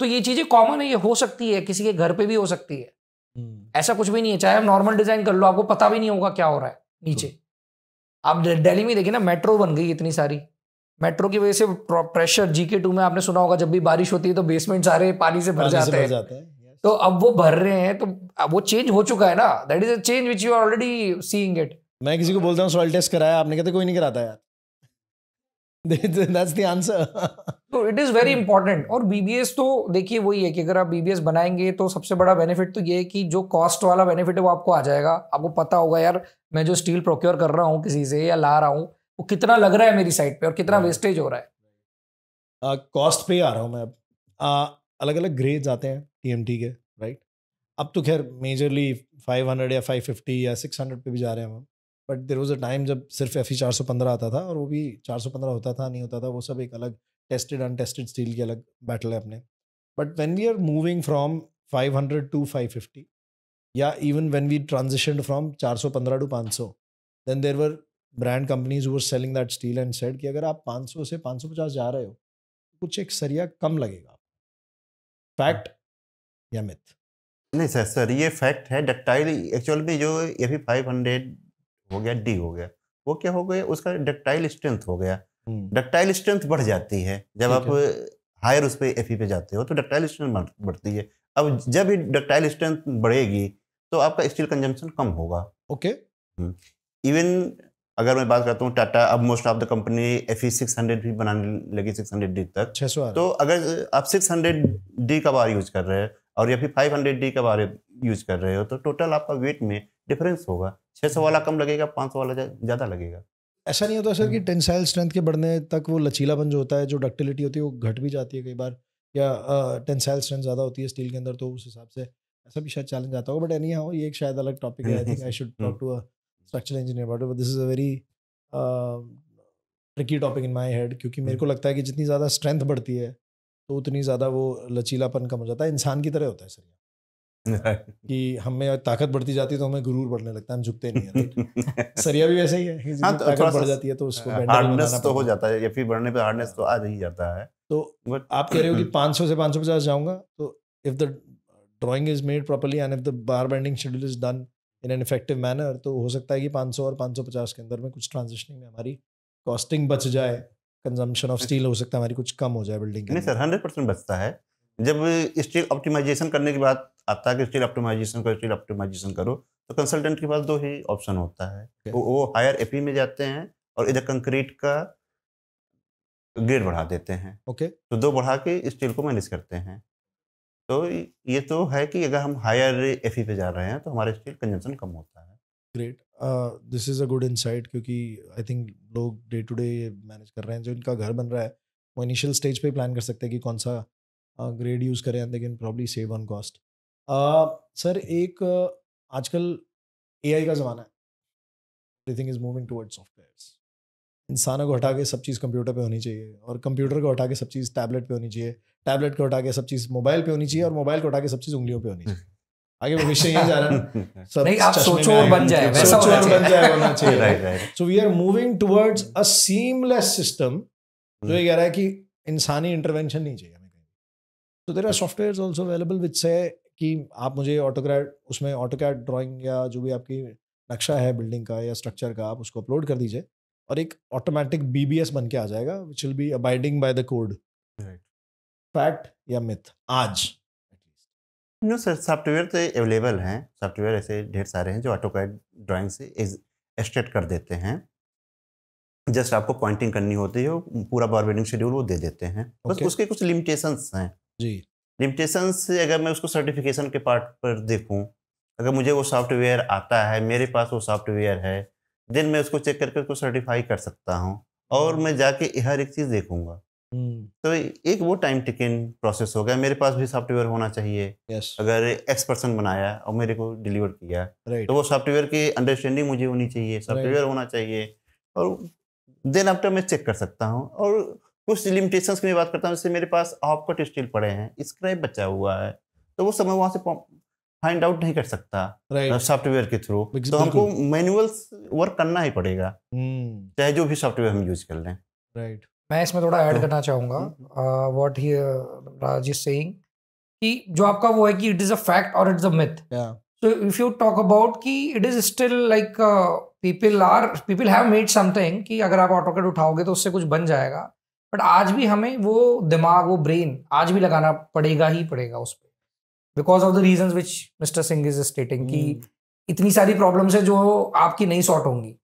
तो ये चीजें कॉमन है ये हो सकती है किसी के घर पे भी हो सकती है hmm. ऐसा कुछ भी नहीं है चाहे आप नॉर्मल डिजाइन कर लो आपको पता भी नहीं होगा क्या हो रहा है नीचे आप दिल्ली में देखिए ना मेट्रो बन गई इतनी सारी मेट्रो की वजह से प्रेशर जीके टू में आपने सुना होगा जब भी बारिश होती है तो बेसमेंट सारे पानी से भर जाते,
हैं
तो अब वो भर रहे हैं तो वो चेंज हो चुका है ना that is a change which you are already seeing it मैं किसी को बोलता हूँ सॉइल टेस्ट कराया आपने कहते तो कोई नहीं कराता यार दैट्स द आंसर तो इट इज़ वेरी इंपॉर्टेंट और बीबीएस तो देखिए वही है कि अगर आप बीबीएस बनाएंगे तो सबसे बड़ा बेनिफिट तो ये है कि जो कॉस्ट वाला बेनिफिट है वो आपको आ जाएगा आपको पता होगा यार मैं जो स्टील प्रोक्योर कर रहा हूँ किसी से या ला रहा हूँ वो कितना लग रहा है मेरी साइड पे और कितना वेस्टेज हाँ। हो रहा
है कॉस्ट पे आ रहा हूँ मैं अब अलग अलग ग्रेड्स आते हैं टी के राइट अब तो खैर मेजरली 500 या 550 या 600 पे भी जा रहे हैं हम but there was a time जब सिर्फ एफ ई चार सौ पंद्रह आता था और वो भी चार सौ पंद्रह होता था नहीं होता था वो सब एक अलग टेस्टेड अनटेस्टेड स्टील की अलग बैटल है अपने but when we are moving from hundred to five fifty या even when we transition from पंद्रह टू पाँच सौ then there were brand companies वो selling that steel and said कि अगर आप 500 से 550 जा रहे हो तो कुछ एक सरिया कम लगेगा फैक्ट
या मिथ नहीं सर सर ये फैक्ट है डक्टाइल एक्चुअल में जो ये भी फाइव हो गया डी हो गया वो क्या हो गया उसका डक्टाइल स्ट्रेंथ हो गया डक्टाइल हम्म। स्ट्रेंथ बढ़ जाती है जब आप हायर उस पर एफ e पे जाते हो तो डक्टाइल स्ट्रेंथ बढ़ती है अब जब ये डक्टाइल स्ट्रेंथ बढ़ेगी तो आपका स्टील कंजम्पशन कम होगा ओके इवन हम्म। अगर मैं बात करता हूँ टाटा अब most of the company F E six hundred भी बनाने लगी सिक्स हंड्रेड डी तक छः सौ तो अगर आप सिक्स हंड्रेड डी का बार यूज कर रहे हैं और या फिर फाइव हंड्रेड डी का बार यूज कर रहे हो तो टोटल आपका वेट में डिफरेंस होगा छः सौ वाला कम लगेगा पाँच सौ वाला ज़्यादा लगेगा
ऐसा नहीं होता सर कि टेंसाइल स्ट्रेंथ के बढ़ने तक वो लचीलापन जो होता है जो डक्टिलिटी होती है वो घट भी जाती है कई बार या टेंसाइल स्ट्रेंथ ज़्यादा होती है स्टील के अंदर तो उस हिसाब से ऐसा भी शायद चैलेंज आता होगा बट एनी हाउ ये एक शायद अलग टॉपिक है I think I should talk to a structural engineer but this is a very tricky topic in my head क्योंकि मेरे hmm. को लगता है कि जितनी ज़्यादा स्ट्रेंथ बढ़ती है तो उतनी ज़्यादा वो लचीलापन कम हो जाता है इंसान की तरह होता है सर <laughs> कि हमें ताकत बढ़ती जाती है तो हमें गुरूर बढ़ने लगता है हम झुकते नहीं
है <laughs> सरिया भी वैसे ही है
हाँ, तो ताकत बढ़ जाती है तो उसको हार्डनेस तो हो
जाता है या फिर बढ़ने पे हार्डनेस तो आ ही जाता है तो But, आप कह रहे हो कि
500 <clears throat> से 550 जाऊंगा तो if the drawing is made properly and if the bar bending schedule is done in an effective manner तो हो सकता है कि 500 और 550 के अंदर में कुछ ट्रांजिशनिंग में हमारी कॉस्टिंग बच जाए कंजम्पशन ऑफ स्टील हो सकता है हमारी कुछ कम हो जाए बिल्डिंग नहीं सर
हंड्रेड परसेंट बचता है जब स्टील ऑप्टिमाइजेशन करने की बात आता है कि स्टील ऑप्टिमाइजेशन करो स्टील ऑप्टिमाइजेशन करो तो कंसल्टेंट के पास दो ही ऑप्शन होता है okay. वो, वो हायर ए में जाते हैं और इधर कंक्रीट का ग्रेड बढ़ा देते हैं ओके okay. तो दो बढ़ा के स्टील को मैनेज करते हैं तो ये तो है कि अगर हम हायर एफ पे जा रहे हैं तो हमारे स्टील कंजम्पशन कम होता है
great this is a good insight क्योंकि आई थिंक लोग डे टू डे मैनेज कर रहे हैं जो इनका घर बन रहा है वो इनिशियल स्टेज पे प्लान कर सकते हैं कि कौन सा ग्रेड यूज़ करें and probably save on cost sir एक uh, आजकल एआई का ज़माना है everything is moving toward softwares इंसानों को हटा के सब चीज़ कंप्यूटर पे होनी चाहिए और कंप्यूटर को हटा के सब चीज़ टैबलेट पे होनी चाहिए टैबलेट को हटा के सब चीज़ मोबाइल पे होनी चाहिए और मोबाइल को हटा के सब चीज़ उंगलियों पे होनी चाहिए आगे भविष्य यही जा रहा <laughs> सब नहीं आप सोचो और बन जाए वैसा सोचो बन जाए होना चाहिए right right so we are moving towards a seamless system जो ये hmm. कह रहा है कि इंसानी इंटरवेंशन नहीं चाहिए हमें कहीं तो there are software also available which से कि आप मुझे ऑटोक्रैड उसमें ऑटोक्रैट ड्राइंग या जो भी आपकी नक्शा है बिल्डिंग का या स्ट्रक्चर का आप उसको अपलोड कर दीजिए और एक ऑटोमेटिक बीबीएस बन के आ जाएगा which will be abiding by the code fact या मिथ आज
नो सर सॉफ्टवेयर तो अवेलेबल हैं सॉफ्टवेयर ऐसे ढेर सारे हैं जो ऑटो कैड ड्राइंग से एक्सट्रेट कर देते हैं जस्ट आपको पॉइंटिंग करनी होती है पूरा बार बेडिंग शेड्यूल वो दे देते हैं बस okay. उसके कुछ लिमिटेशंस हैं जी लिमिटेशंस अगर मैं उसको सर्टिफिकेशन के पार्ट पर देखूं अगर मुझे वो सॉफ्टवेयर आता है मेरे पास वो सॉफ्टवेयर है दिन में उसको चेक करके उसको सर्टिफाई कर सकता हूँ और हम्म। मैं जाके हर एक चीज़ देखूंगा हम्म। तो एक वो टाइम टेकन प्रोसेस हो गया मेरे पास भी सॉफ्टवेयर होना चाहिए yes. अगर एक्स पर्सन बनाया और मेरे को डिलीवर किया right. तो वो सॉफ्टवेयर की अंडरस्टैंडिंग मुझे होनी चाहिए सॉफ्टवेयर right. होना चाहिए और देन आफ्टर मैं चेक कर सकता हूँ और कुछ लिमिटेशन की मैं बात करता हूँ जैसे मेरे पास ऑफ कट स्टील पड़े हैं स्क्रैप बचा हुआ है तो वो समय वहाँ से फाइंड आउट नहीं कर सकता मतलब सॉफ्टवेयर के थ्रू तो हमको मैनुअल वर्क करना ही पड़ेगा हम्म। चाहे जो भी सॉफ्टवेयर हम यूज कर लें
राइट मैं इसमें थोड़ा ऐड तो करना चाहूंगा वॉट ही राजेश सिंह कि जो आपका वो है कि इट इज़ अ फैक्ट और it's a myth so if you talk about कि it is still like people are people have made something कि अगर आप ऑटोकेट उठाओगे तो उससे कुछ बन जाएगा बट आज भी हमें वो दिमाग वो ब्रेन आज भी लगाना पड़ेगा ही पड़ेगा उस पर because of the reason which mister Singh is stating की इतनी सारी प्रॉब्लम्स है जो आपकी नहीं सॉर्ट होंगी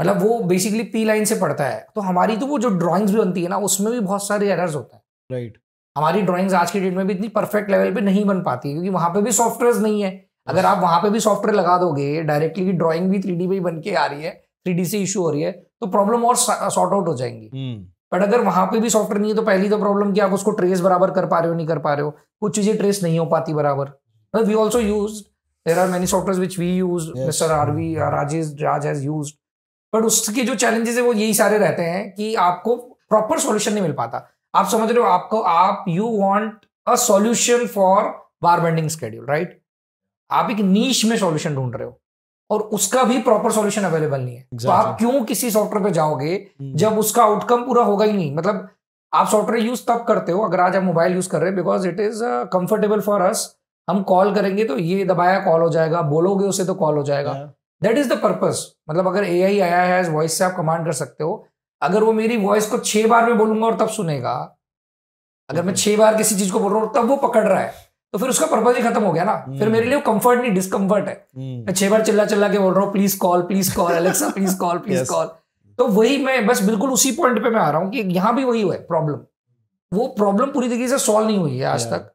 मतलब वो बेसिकली पी लाइन से पड़ता है तो हमारी तो वो जो ड्राइंग्स भी बनती है ना उसमें भी बहुत सारे एरर्स होते हैं राइट right. हमारी ड्राइंग्स आज के डेट में भी इतनी परफेक्ट लेवल पे नहीं बन पाती क्योंकि वहां पे भी सॉफ्टवेयर नहीं है अगर आप वहां पे भी सॉफ्टवेयर लगा दोगे डायरेक्टली ड्रॉइंग भी थ्री डी में ही बन के आ रही है थ्री से इशू हो रही है तो प्रॉब्लम और सॉर्ट आउट हो जाएंगी बट अगर वहां पे भी सॉफ्टवेयर नहीं है तो पहली तो प्रॉब्लम कि आप उसको ट्रेस बराबर कर पा रहे हो नहीं कर पा रहे हो कुछ चीजें ट्रेस नहीं हो पाती बराबर we also use there are many software which we use mister we Rajesh Raj has use but उसके जो चैलेंजेस है वो यही सारे रहते हैं कि आपको प्रॉपर सोल्यूशन नहीं मिल पाता आप समझ रहे हो आपको आप you want a solution for bar bending schedule right आप एक नीच में सॉल्यूशन ढूंढ रहे हो और उसका भी प्रॉपर सॉल्यूशन अवेलेबल नहीं है exactly. तो आप क्यों किसी सॉफ्टवेयर पे जाओगे hmm. जब उसका आउटकम पूरा होगा ही नहीं मतलब आप सॉफ्टवेयर यूज तब करते हो अगर आज आप मोबाइल यूज कर रहे हैं because it is comfortable for us हम कॉल करेंगे तो ये दबाया कॉल हो जाएगा बोलोगे उसे तो कॉल हो जाएगा दैट इज द पर्पज मतलब अगर ए आई आया है वॉइस से आप कमांड कर सकते हो अगर वो मेरी वॉइस को छह बार में बोलूंगा और तब सुनेगा अगर मैं छह बार किसी चीज को बोल रहा हूँ तब वो पकड़ रहा है तो फिर उसका पर्पज ही खत्म हो गया ना hmm. फिर मेरे लिए कंफर्ट नहीं डिसकंफर्ट है hmm. मैं छह बार चिल्ला चिल्ला के बोल रहा हूँ please call please call Alexa please call please call तो वही मैं बस बिल्कुल उसी पॉइंट पे मैं आ रहा हूँ कि यहाँ भी वही हुआ है प्रॉब्लम वो प्रॉब्लम पूरी तरीके से सॉल्व नहीं हुई है आज तक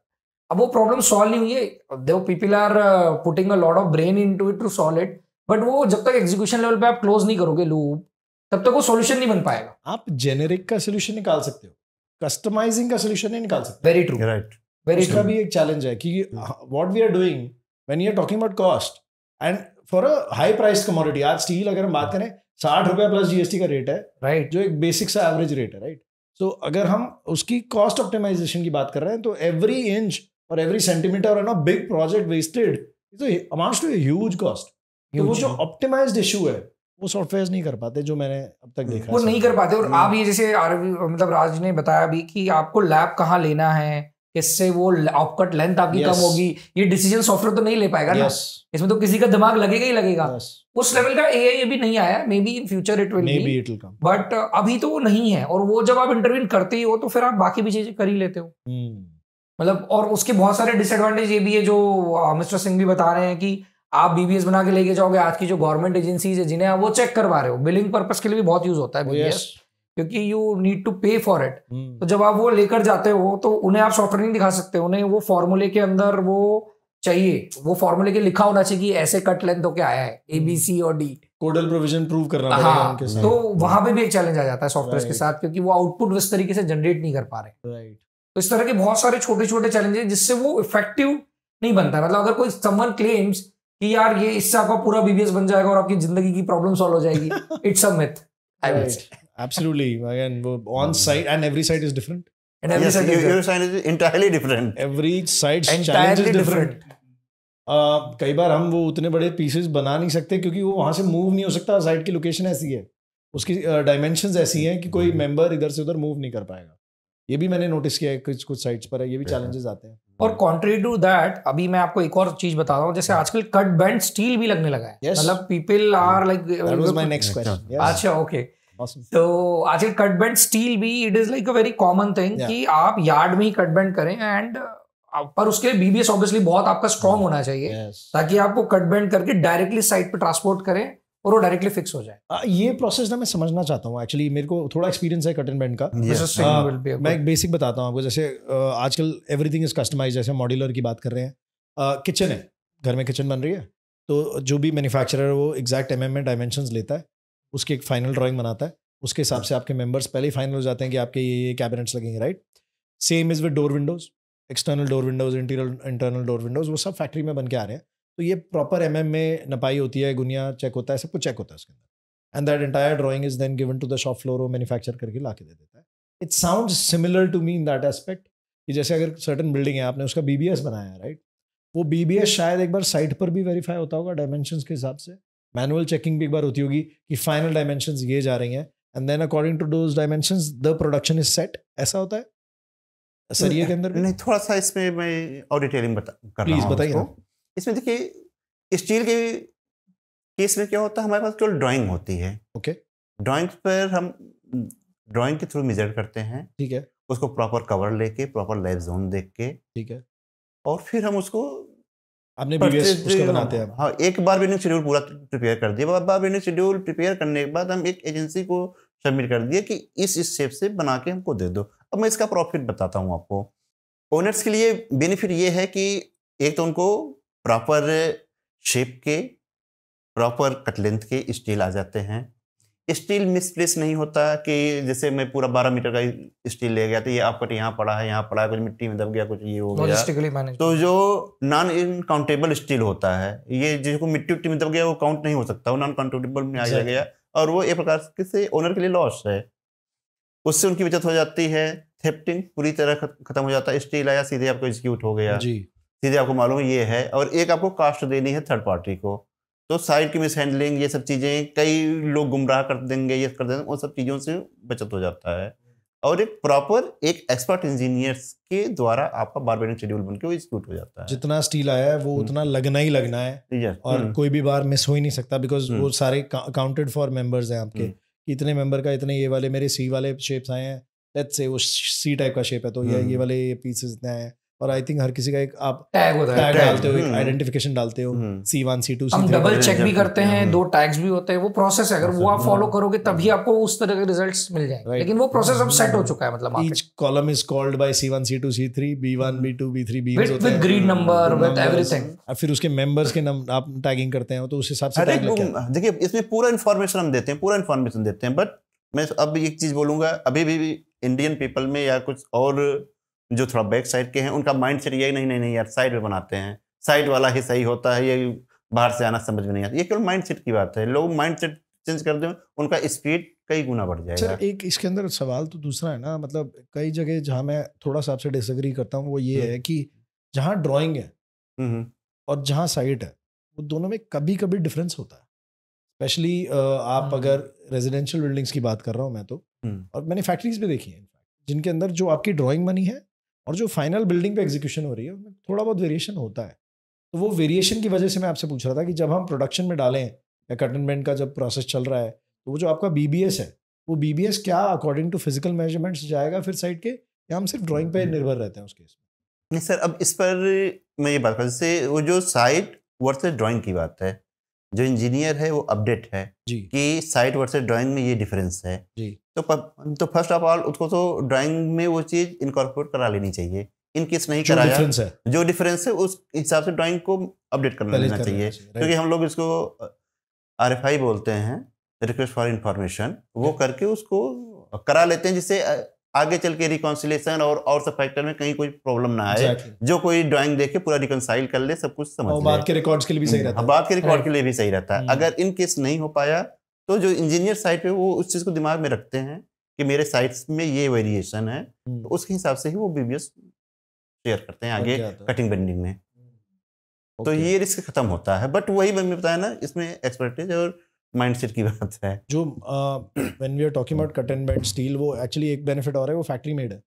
अब वो प्रॉब्लम सॉल्व नहीं हुई है the people are putting a lot of brain into it to solve it but वो जब तक एग्जीक्यूशन लेवल पे आप क्लोज नहीं करोगे लूप तब तक वो सोल्यूशन नहीं बन पाएगा
आप जेनेरिक का सोल्यूशन निकाल सकते हो कस्टमाइजिंग का सोल्यूशन नहीं निकाल सकते वेरी ट्रू राइट पर इसका भी एक चैलेंज है कि what we are doing when you are talking about cost and for a high price commodity आज स्टील अगर हम बात hmm. करें साठ रुपया प्लस जीएसटी का रेट है राइट right. जो एक बेसिक सा एवरेज रेट है राइट right? सो so, अगर हम उसकी कॉस्ट ऑप्टिमाइजेशन की बात कर रहे हैं तो एवरी इंच और एवरी सेंटीमीटर और big project wasted amount to huge cost वो जो ऑप्टिमाइज इशू है वो सॉफ्टवेयर नहीं कर पाते जो मैंने अब तक hmm. देखा वो नहीं कर पाते और hmm. आप ये
जैसे मतलब राज ने बताया भी कि आपको लैब कहाँ लेना है इससे वो आउटकट लेंथ आपकी yes. कम होगी ये डिसीजन सॉफ्टवेयर तो नहीं ले पाएगा yes. ना इसमें तो किसी का दिमाग लगेगा ही लगेगा yes. उस लेवल का ए अभी नहीं आया maybe in future it will but अभी तो वो नहीं है और वो जब आप इंटरव्यू करते ही हो तो फिर आप बाकी भी चीजें कर ही लेते हो hmm. मतलब और उसके बहुत सारे डिसएडवांटेज ये भी है जो मिस्टर सिंह भी बता रहे हैं कि आप बीबीएस बना के लेके जाओगे आज की जो गवर्नमेंट एजेंसीज है जिन्हें आप वो चेक करवा रहे हो बिलिंग पर्पज के लिए भी बहुत यूज होता है बीबीएस क्योंकि you need to pay for it तो जब आप वो लेकर जाते हो तो उन्हें आप सॉफ्टवेयर नहीं दिखा सकते उन्हें वो फॉर्मूले के अंदर वो चाहिए वो फॉर्मूले के लिखा होना चाहिए कि ऐसे कट लेंथ होके आया है ए बी सी और डी कोडल प्रोविजन प्रूव करना हाँ, तो वहां पे भी एक चैलेंज आ जाता है सॉफ्टवेयर के साथ क्योंकि वो आउटपुट उस तरीके से जनरेट नहीं कर पा रहे राइट तो इस तरह के बहुत सारे छोटे छोटे चैलेंज है जिससे वो इफेक्टिव नहीं बनता मतलब अगर कोई समन क्लेम्स कि यार ये इससे आपका पूरा बीबीएस बन जाएगा और आपकी जिंदगी की प्रॉब्लम सॉल्व हो जाएगी it's a myth I will
Absolutely. Again, on site and every site is different.
And every yes, site your, your
site is entirely different. Every site entirely challenge is different. different. Uh, कई बार हम वो उतने बड़े pieces बना नहीं सकते क्योंकि वो वहाँ से मूव नहीं हो सकता साइट की लोकेशन ऐसी है उसकी डायमेंशन uh, ऐसी हैं कि कोई मेंबर hmm. इधर
से उधर मूव नहीं कर पाएगा ये भी मैंने नोटिस किया है कुछ कुछ साइट्स पर है ये भी चैलेंजेस आते हैं और कॉन्ट्री टू दैट अभी मैं आपको एक और चीज बता रहा हूँ जैसे hmm. आजकल कट बैंड स्टील भी लगने लगा है मतलब पीपल आर लाइक अच्छा ओके तो आजकल कट बैंड स्टील भी it is like a very common thing कि आप यार्ड में ही कट बैंड करें एंड uh, पर उसके लिए बीबीएस ऑब्वियसली बहुत आपका स्ट्रॉन्ग होना चाहिए yes. ताकि आप वो कट बैंड करके डायरेक्टली साइट पे ट्रांसपोर्ट करें और वो डायरेक्टली फिक्स हो जाए
आ, ये प्रोसेस ना मैं समझना चाहता हूँ एक्चुअली मेरे को थोड़ा एक्सपीरियंस है कट एंड बैंड का yes. आ, मैं एक बेसिक बताता हूँ आपको जैसे आजकल एवरीथिंग इज कस्टमाइज जैसे मॉड्यूलर की बात कर रहे हैं किचन है घर में किचन बन रही है तो जो भी मैन्युफैक्चरर है वो एग्जैक्ट एम एम में डायमेंशन लेता है उसकी एक फाइनल ड्राइंग बनाता है उसके हिसाब से आपके मेंबर्स पहले ही फाइनल हो जाते हैं कि आपके ये ये कैबिनेट्स लगेंगे right same is with door windows external door windows interior internal door windows वो सब फैक्ट्री में बन के आ रहे हैं तो ये प्रॉपर एम में नपाई होती है गुनिया चेक होता है सब कुछ चेक होता है उसके अंदर and that entire drawing is then given to the shop floor manufacture manufacture करके ला के दे देता है it sound similar to me in that aspect कि जैसे अगर सर्टन बिल्डिंग है आपने उसका बी बनाया है राइट वो बी शायद एक बार साइट पर भी वेरीफाई होता होगा डायमेंशन के हिसाब से मैनुअल चेकिंग भी एक बार होती होगी कि फाइनल डायमेंशन ये जा रही हैं and then according to those dimension the production is set ऐसा होता है सर ये के अंदर नहीं थोड़ा सा इसमें मैं
और डिटेलिंग बता कर प्लीज बताइए
इसमें देखिए स्टील के केस में
क्या होता है हमारे पास केवल ड्राइंग होती है ओके okay. ड्राइंग पर हम ड्राइंग के थ्रू मेजर करते हैं ठीक है उसको प्रॉपर कवर लेके प्रॉपर लाइफ जोन देख के ठीक है और फिर हम उसको आपने प्रीवियस बनाते हैं हाँ एक बार रेवेन्यू शेड्यूल पूरा प्रिपेयर कर दिया बार रेवेन्यू शेड्यूल प्रिपेयर करने के बाद हम एक एजेंसी को सबमिट कर दिया कि इस इस शेप से बना के हमको दे दो अब मैं इसका प्रॉफिट बताता हूँ आपको ओनर्स के लिए बेनिफिट ये है कि एक तो उनको प्रॉपर शेप के प्रॉपर कट लेंथ के स्टील आ जाते हैं स्टील मिसप्लेस नहीं होता कि जैसे मैं पूरा बारह मीटर का स्टील ले गया तो ये आपका यहाँ पड़ा है यहाँ पड़ा है कुछ मिट्टी में दब गया कुछ ये हो गया तो जो नॉन इनकाउंटेबल स्टील होता है ये जिसको मिट्टी उट्टी में दब गया वो काउंट नहीं हो सकता वो नॉन काउंटेबल में आ गया और वो एक प्रकार से ओनर के लिए लॉस है उससे उनकी बचत हो जाती है थेप्टिंग पूरी तरह खत्म हो जाता है स्टील आया सीधे आपको एग्जीक्यूट हो गया सीधे आपको मालूम ये है और एक आपको कास्ट देनी है थर्ड पार्टी को तो साइड की मिस हैंडलिंग ये सब चीज़ें कई लोग गुमराह कर देंगे ये कर देंगे उन सब चीज़ों से बचत हो जाता है और एक प्रॉपर एक एक्सपर्ट इंजीनियर्स के द्वारा आपका बार बेडिंग शेड्यूल बनकर वो एक्सक्यूट हो
जाता है जितना स्टील आया है वो हम्म। उतना लगना ही लगना है और हम्म। कोई भी बार मिस हो ही नहीं सकता बिकॉज हम्म। वो सारे काउंटेड फॉर मेंबर्स हैं आपके इतने मेंबर का इतने ये वाले मेरे सी वाले शेप्स आए हैं लेट्स से वो सी टाइप का शेप है तो ये ये वाले पीसेस इतने आए हैं और आई थिंक हर किसी का एक
आप टैग होता है टैग डालते हो एक
आइडेंटिफिकेशन हम्म। डालते हो C1 C2 C3 हम डबल चेक भी करते हैं हम्म।
दो टैग्स भी होते हैं वो प्रोसेस है अगर वो आप फॉलो करोगे हाँ। तभी आपको उस तरह के रिजल्ट्स मिल जाएंगे लेकिन वो प्रोसेस अब सेट हो हम्म। चुका है मतलब
each column is called by C1 C2 C3 B1 B2 B3 B one B with green number with everything फिर उसके मेंबर्स के नाम आप टैगिंग करते हैं तो उस हिसाब से
देखिए इसमें पूरा इंफॉर्मेशन हम देते हैं पूरा इंफॉर्मेशन देते हैं बट मैं अब एक चीज बोलूंगा अभी भी इंडियन पीपल में या कुछ और जो थोड़ा बैक साइड के हैं उनका माइंड सेट ये नहीं नहीं नहीं यार साइड में बनाते हैं साइड वाला ही सही होता है ये बाहर से आना समझ में नहीं आता ये केवल माइंड सेट की बात है लोग माइंड सेट चेंज कर दें उनका स्पीड कई गुना बढ़ जाएगा सर
एक इसके अंदर सवाल तो दूसरा है ना मतलब कई जगह जहाँ मैं थोड़ा सा आपसे डिसग्री करता हूँ वो ये हम्म। है कि जहाँ ड्रॉइंग है हम्म, हम्म। और जहाँ साइट है वो दोनों में कभी कभी डिफरेंस होता है स्पेशली आप हाँ, हाँ। अगर रेजिडेंशियल बिल्डिंग्स की बात कर रहा हूँ मैं तो और मैंने फैक्ट्रीज भी देखी हैं जिनके अंदर जो आपकी ड्राइंग बनी है और जो फाइनल बिल्डिंग पे एग्जीक्यूशन हो रही है उसमें थोड़ा बहुत वेरिएशन होता है तो वो वेरिएशन की वजह से मैं आपसे पूछ रहा था कि जब हम प्रोडक्शन में डालें या कंटेनमेंट का जब प्रोसेस चल रहा है तो वो जो आपका बी है वो बी क्या अकॉर्डिंग टू फिजिकल मेजरमेंट्स जाएगा फिर साइड के या हम सिर्फ ड्रॉइंग पर हम्म। निर्भर रहते हैं उस केस में नहीं सर अब इस पर
मैं ये बात कर जैसे वो जो साइट वर्सेज ड्राइंग की बात है जो इंजीनियर है वो अपडेट है कि साइट वर्सेस ड्राइंग में ये डिफरेंस है तो प, तो फर्स्ट ऑफ ऑल उसको तो ड्राइंग में वो चीज़ इनकॉर्पोरेट करा लेनी चाहिए इन केस नहीं जो कराया डिफरेंस है जो डिफरेंस है उस हिसाब से ड्राइंग को अपडेट कर लेना चाहिए क्योंकि हम लोग इसको आर बोलते हैं रिक्वेस्ट फॉर इंफॉर्मेशन वो करके उसको करा लेते हैं जिससे आगे चल के रिकॉन्सिलेशन और और सब फैक्टर में कहीं कोई प्रॉब्लम ना आए जो कोई ड्राइंग देखे पूरा रिकॉन्साइल कर ले सब कुछ समझ और बात के हम्म, रिकॉर्ड्स के लिए भी सही रहता है बात के रिकॉर्ड के लिए भी सही रहता है अगर इन केस नहीं हो पाया तो जो इंजीनियर साइड पे वो उस चीज़ को दिमाग में रखते हैं कि मेरे साइट्स में ये वेरिएशन है हम्म। तो उसके हिसाब से ही वो बीबीएस शेयर करते हैं आगे कटिंग बेंडिंग में तो ये रिस्क खत्म होता है बट वही मैंने बताया ना इसमें एक्सपर्टेज और माइंडसेट की बात है
जो when we are talking about cut and bend steel वो एक्चुअली एक बेनिफिट और है वो फैक्ट्री मेड है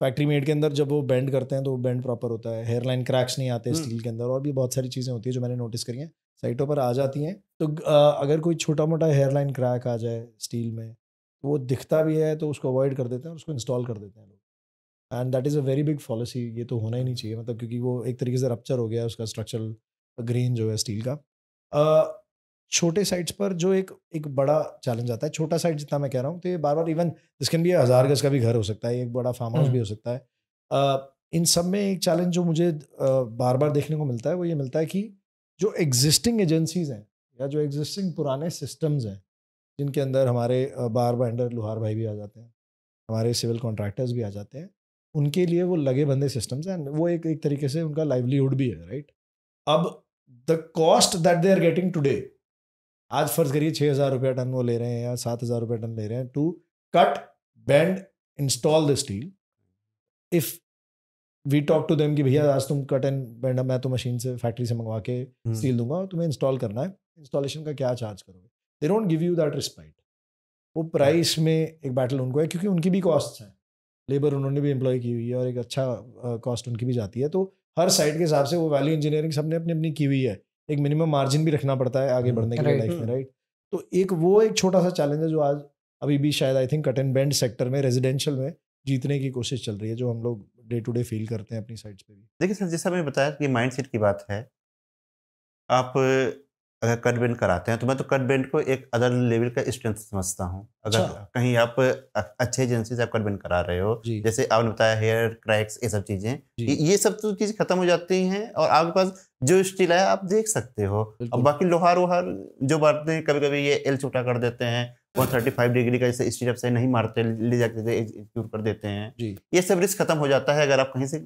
फैक्ट्री मेड के अंदर जब वो बैंड करते हैं तो वो बैंड प्रॉपर होता है हेयरलाइन क्रैक्स नहीं आते स्टील के अंदर और भी बहुत सारी चीज़ें होती है जो मैंने नोटिस करी हैं साइटों पर आ जाती हैं तो अगर कोई छोटा मोटा हेयरलाइन क्रैक आ जाए स्टील में तो वो दिखता भी है तो उसको अवॉइड कर देते हैं उसको इंस्टॉल कर देते हैं लोग and that is a very big policy ये तो होना ही नहीं चाहिए मतलब क्योंकि वो एक तरीके से रप्चर हो गया उसका स्ट्रक्चरल ग्रेन जो है स्टील का छोटे साइट्स पर जो एक एक बड़ा चैलेंज आता है छोटा साइट जितना मैं कह रहा हूँ तो ये बार बार इवन दिस कैन बी हज़ार गज का भी घर हो सकता है एक बड़ा फार्म हाउस भी हम्म। हो सकता है इन सब में एक चैलेंज जो मुझे बार बार देखने को मिलता है वो ये मिलता है कि जो एग्जिस्टिंग एजेंसीज हैं या जो एग्जिस्टिंग पुराने सिस्टम्स हैं जिनके अंदर हमारे बार बार लोहार भाई भी आ जाते हैं हमारे सिविल कॉन्ट्रैक्टर्स भी आ जाते हैं उनके लिए वो लगे बंदे सिस्टम्स हैं वो एक एक तरीके से उनका लाइवलीहुड भी है राइट अब the cost that they are getting today आज फर्ज करिए छः हज़ार रुपया टन वो ले रहे हैं या सात हज़ार रुपया टन ले रहे हैं to cut bend install the steel if we talk to them कि भैया आज तुम कट एंड बैंड मैं तो मशीन से फैक्ट्री से मंगवा के स्टील हम्म। दूंगा और तुम्हें इंस्टॉल करना है इंस्टॉलेशन का क्या चार्ज करोगे they don't give you that respite वो प्राइस में एक बैटल उनको है क्योंकि उनकी भी कॉस्ट है लेबर उन्होंने भी एम्प्लॉय की हुई है और एक अच्छा कॉस्ट उनकी भी जाती है तो हर साइड के हिसाब से वो वैल्यू इंजीनियरिंग सबने अपनी अपनी की हुई है एक मिनिमम मार्जिन भी रखना पड़ता है आगे hmm, बढ़ने के लिए लाइफ में राइट hmm. तो एक वो एक छोटा सा चैलेंज है जो आज अभी भी शायद I think cut and bend sector में रेजिडेंशियल में जीतने की कोशिश चल रही है जो हम लोग डे टू डे फील करते हैं अपनी साइड्स पे भी
देखिए सर जैसा मैंने बताया कि सेट की बात है आप अगर कट बैंड कराते हैं तो मैं तो कट बैंड को एक अदर लेवल का स्ट्रेंथ समझता हूँ अगर अच्छा। कहीं आप अच्छे एजेंसी से आप कट बैंड करा रहे हो जैसे आपने बताया हेयर क्रैक्स ये सब चीजें ये सब तो चीज खत्म हो जाती हैं और आपके पास जो स्टील है आप देख सकते हो और बाकी लोहार वोहार जो मारते हैं कभी कभी ये एल छोटा कर देते हैं वन थर्टी फाइव डिग्री का जैसे स्टील से नहीं मारते ले जाते थे दूर कर देते हैं ये सब रिस्क खत्म हो जाता है अगर आप कहीं से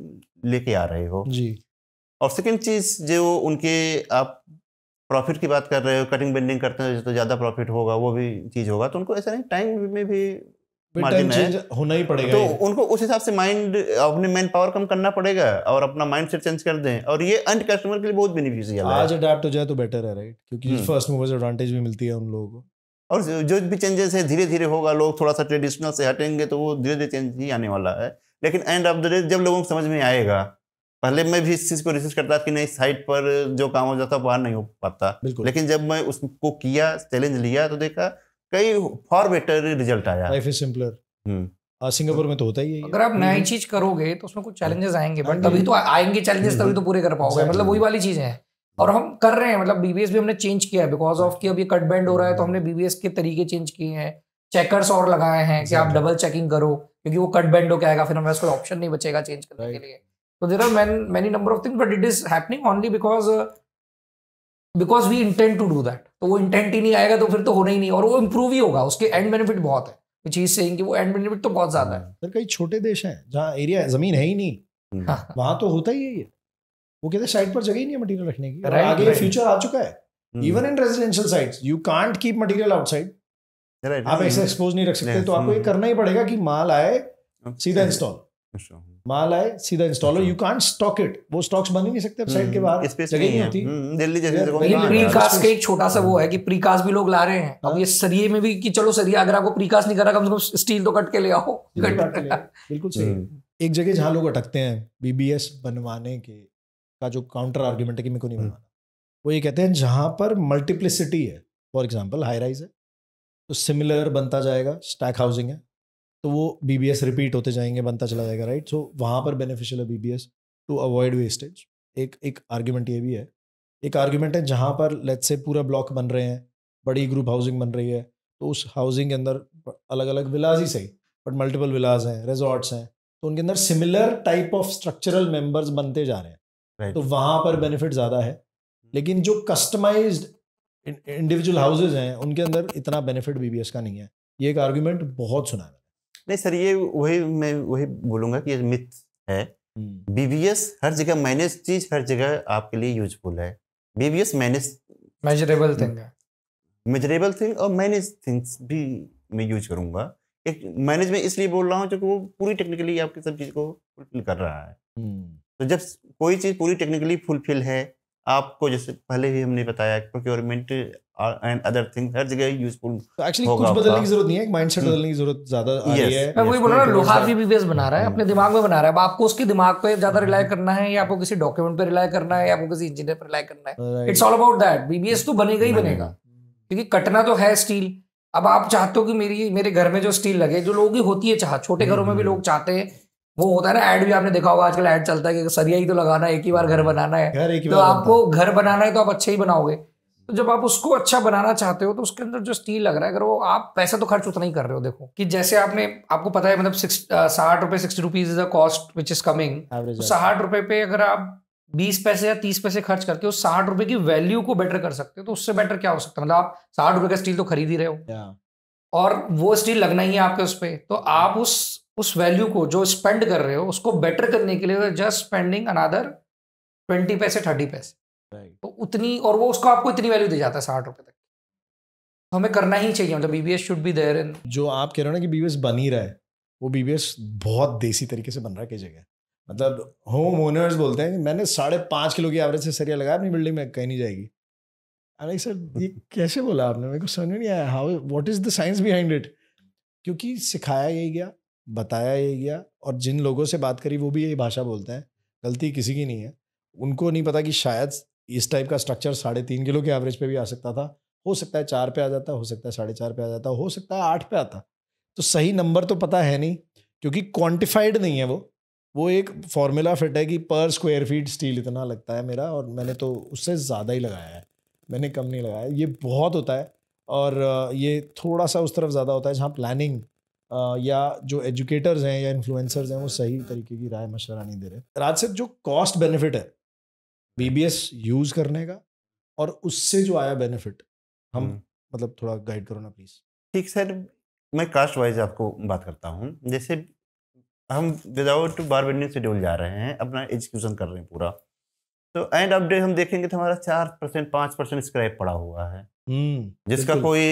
लेके आ रहे हो जी और सेकेंड चीज जो उनके आप प्रॉफिट की बात कर रहे हो कटिंग बेंडिंग करते हैं तो ज़्यादा प्रॉफिट होगा वो भी चीज़ होगा तो उनको ऐसा नहीं टाइम में भी मार्जिन है होना ही पड़ेगा तो उनको उस हिसाब से माइंड अपने मैन पावर कम करना पड़ेगा और अपना माइंड सेट चेंज कर दें और ये एंड कस्टमर के लिए बहुत बेनिफिशियल है आज
अडेप्ट हो जाए तो बेटर है राइट क्योंकि फर्स्ट मूवर्स एडवांटेज भी मिलती है उन लोगों को
और जो भी चेंजेस है धीरे धीरे होगा लोग थोड़ा सा ट्रेडिशनल से हटेंगे तो वो धीरे धीरे चेंज ही आने वाला है लेकिन एंड ऑफ द डे जब लोगों को समझ में आएगा पहले मैं भी इस चीज को रिसर्च करता कि नहीं साइट पर जो काम हो जाता बाहर नहीं हो पाता लेकिन जब मैं उसको किया
चैलेंज लिया तो देखा कई फॉर बेटर रिजल्ट आया लाइफ इज सिंपलर सिंगापुर में तो होता ही है अगर आप नई हम्म।
चीज करोगे तो उसमें कुछ चैलेंजेस हम्म। आएंगे बट हाँ तभी तो आएंगे चैलेंजेस तभी तो हम्म। पूरे कर पाओगे मतलब वही वाली चीज है और हम कर रहे हैं मतलब बीबीएस भी हमने चेंज किया है बिकॉज ऑफ कि अब ये कट बैंड हो रहा है तो हमने बीबीएस के तरीके चेंज किए हैं चेकर्स और लगाए हैं कि आप डबल चेकिंग करो क्योंकि वो कट बैंड होकर आएगा फिर हमारे ऑप्शन नहीं बचेगा चेंज करने के लिए So there are many many number of things, but it is happening only because uh, because we intent to do that तो वो इंटेंट ही नहीं आएगा तो फिर तो होना ही नहीं और वो इम्प्रूव ही होगा उसके एंड बेनिफिट बहुत है वो चीज से वो एंड बेनिफिट तो बहुत ज्यादा है सर हाँ, कई छोटे देश हैं जहाँ एरिया जमीन है ही नहीं hmm. hmm. <laughs> वहां तो होता ही है ये
वो कहते हैं साइड पर जगह ही नहीं है मटेरियल रखने की right, आगे right. फ्यूचर आ चुका है even in residential sites you can't keep material outside आप ऐसे एक्सपोज नहीं रख सकते तो आपको ये hmm. करना ही पड़ेगा कि माल आए सीधा इंस्टॉल माल आए सीधा installer you can't stock it वो स्टॉक्स बन ही
नहीं सकते साइड के हम्म, बाहर
जगह नहीं होती हम्म, दिल्ली जैसे जगह प्रीकास्ट का
एक छोटा सा वो है कि प्रीकास्ट भी लोग ला रहे हैं अब हाँ। ये सरिये में भी कि चलो सरिया अगर आपको प्रीकास्ट नहीं कर रहा कम से कम स्टील तो कट के ले आओ बिल्कुल
सही हम्म। एक जगह जहाँ लोग अटकते हैं बीबीएस बनवाने के का जो काउंटर आर्ग्यूमेंट है कि मेरे को नहीं बनवाना वो ये कहते हैं जहाँ पर मल्टीप्लिसिटी है फॉर एग्जाम्पल हाई राइज है तो सिमिलर बनता जाएगा स्टैक हाउसिंग है तो वो बी बी एस रिपीट होते जाएंगे बनता चला जाएगा राइट सो वहाँ पर बेनिफिशियल है B S to avoid wastage एक एक आर्ग्यूमेंट ये भी है एक आर्ग्यूमेंट है जहाँ पर लेट से पूरा ब्लॉक बन रहे हैं बड़ी ग्रुप हाउसिंग बन रही है तो उस हाउसिंग के अंदर अलग अलग विलाज ही सही बट मल्टीपल विलाज हैं रिजॉर्ट्स हैं तो उनके अंदर similar type of structural members बनते जा रहे हैं right. तो वहाँ पर बेनिफिट ज़्यादा है लेकिन जो कस्टमाइज इंडिविजुअल हाउसेज हैं उनके अंदर इतना बेनिफिट बी का नहीं है ये एक आर्ग्यूमेंट बहुत सुना है
नहीं सर ये वही मैं वही बोलूंगा कि ये मिथ है बीबीएस हम्म। हर जगह माइनस चीज हर जगह आपके लिए यूजफुल है बीबीएस माइनस
मेजरेबल थिंग
है मेजरेबल hmm। थिंग और मैनेज थिंग्स भी मैं यूज करूंगा एक मैनेज में इसलिए बोल रहा हूँ क्योंकि वो पूरी टेक्निकली आपकी सब चीज़ को फुलफिल कर रहा है हम्म। तो जब कोई चीज़ पूरी टेक्निकली फुलफिल है आपको जैसे पहले भी हमने बताया प्रोक्योरमेंट एंड अदर
थिंग हर जगह यूजफुल एक्चुअली तो कुछ बदलने की जरूरत नहीं है एक माइंडसेट हम्म। बदलने की जरूरत ज्यादा आ रही है मैं वही बोल रहा हूं लोहार भी
बीबीएस बना रहा है अपने दिमाग में बना रहा है आपको उसके दिमाग पे ज्यादा रिलाय mm-hmm. करना है या आपको किसी डॉक्यूमेंट पे रिलाय करना है या आपको किसी इंजीनियर पे रिलाय करना है it's all about that BBS तो बनेगा ही mm-hmm. बनेगा क्योंकि कटना तो है स्टील अब आप चाहते हो कि मेरी मेरे घर में जो स्टील लगे जो लोगों की होती है चाह छोटे घरों में भी mm-hmm. लोग चाहते हैं वो होता है ना एड भी आपने देखा होगा आजकल एड चलता है कि सरिया ही तो लगाना है एक ही बार घर बनाना है तो आपको घर बनाना है तो आप अच्छे ही बनाओगे तो जब आप उसको अच्छा बनाना चाहते हो तो उसके अंदर जो स्टील लग रहा है अगर वो आप पैसा तो खर्च उतना ही कर रहे हो देखो कि जैसे आपने आपको पता है मतलब साठ रुपए sixty rupees is the cost which is coming साठ रुपए पे अगर आप बीस पैसे या तीस पैसे खर्च करके उस साठ रुपए की वैल्यू को बेटर कर सकते हो तो उससे बेटर क्या हो सकता है मतलब आप साठ रुपए का स्टील तो खरीद ही रहे हो और वो स्टील लगना ही है आपके उस पर तो आप उस उस वैल्यू को जो स्पेंड कर रहे हो उसको बेटर करने के लिए जस्ट स्पेंडिंग अनादर ट्वेंटी पैसे थर्टी पैसे तो उतनी और वो उसको आपको इतनी वैल्यू दे जाता है साठ रुपए तक तो हमें करना ही चाहिए मतलब BBS should be there in जो आप कह रहे हो ना कि
बीबीएस बन ही रहा है वो बीबीएस बहुत देसी तरीके से बन रहा है कई जगह मतलब होम ओनर्स बोलते हैं कि मैंने साढ़े पाँच किलो की एवरेज से सरिया लगाया अपनी बिल्डिंग में कहीं नहीं जाएगी अरे सर ये कैसे बोला आपने मेरे को समझ नहीं आया how what is the science behind it क्योंकि सिखाया यही गया बताया यही गया और जिन लोगों से बात करी वो भी यही भाषा बोलते हैं गलती किसी की नहीं है उनको नहीं पता कि शायद इस टाइप का स्ट्रक्चर साढ़े तीन किलो के एवरेज पे भी आ सकता था हो सकता है चार पे आ जाता हो सकता है साढ़े चार पे आ जाता हो सकता है आठ पे आता तो सही नंबर तो पता है नहीं क्योंकि क्वान्टिफाइड नहीं है वो वो एक फॉर्मूला फिट है कि पर स्क्वायर फीट स्टील इतना लगता है मेरा और मैंने तो उससे ज़्यादा ही लगाया है मैंने कम नहीं लगाया ये बहुत होता है और ये थोड़ा सा उस तरफ ज़्यादा होता है जहाँ प्लानिंग या जो एजुकेटर्स हैं या इन्फ्लुएंसर्स हैं वो सही तरीके की राय मशवरा नहीं दे रहे राज से जो कॉस्ट बेनिफिट है बीबीएस यूज करने का और उससे जो आया बेनिफिट हम
मतलब थोड़ा गाइड करो ना प्लीज ठीक सर मैं कास्ट वाइज आपको बात करता हूँ जैसे हम विदाउट बार बेंडिंग शेड्यूल जा रहे हैं अपना एजुकेशन कर रहे हैं पूरा तो एंड ऑफ डे हम देखेंगे तो हमारा चार परसेंट पाँच परसेंट स्क्रैप पड़ा हुआ है जिसका कोई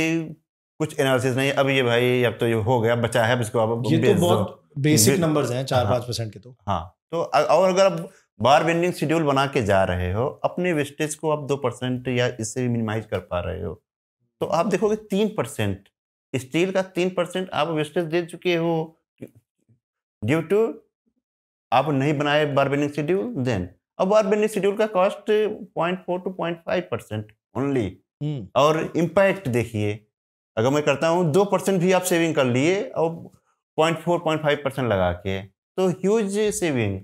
कुछ एनालिसिस नहीं अब ये भाई अब तो ये हो गया बचा है इसको अब ये तो बहुत बेसिक नंबर्स
हैं चार हाँ। पाँच परसेंट के तो
हाँ तो और अगर आप बार बेंडिंग शेड्यूल बना के जा रहे हो अपने वेस्टेज को आप दो परसेंट या इससे भी मिनिमाइज कर पा रहे हो तो आप देखोगे तीन परसेंट स्टील का तीन परसेंट आप वेस्टेज दे चुके हो ड्यू टू आप नहीं बनाए बार बेंडिंग शेड्यूल देन अब बार बेंडिंग शेड्यूल का cost point four to point five percent only हम्म। और इम्पैक्ट देखिए अगर मैं करता हूँ दो परसेंट भी आप सेविंग कर लिए और point four point five percent लगा के तो huge saving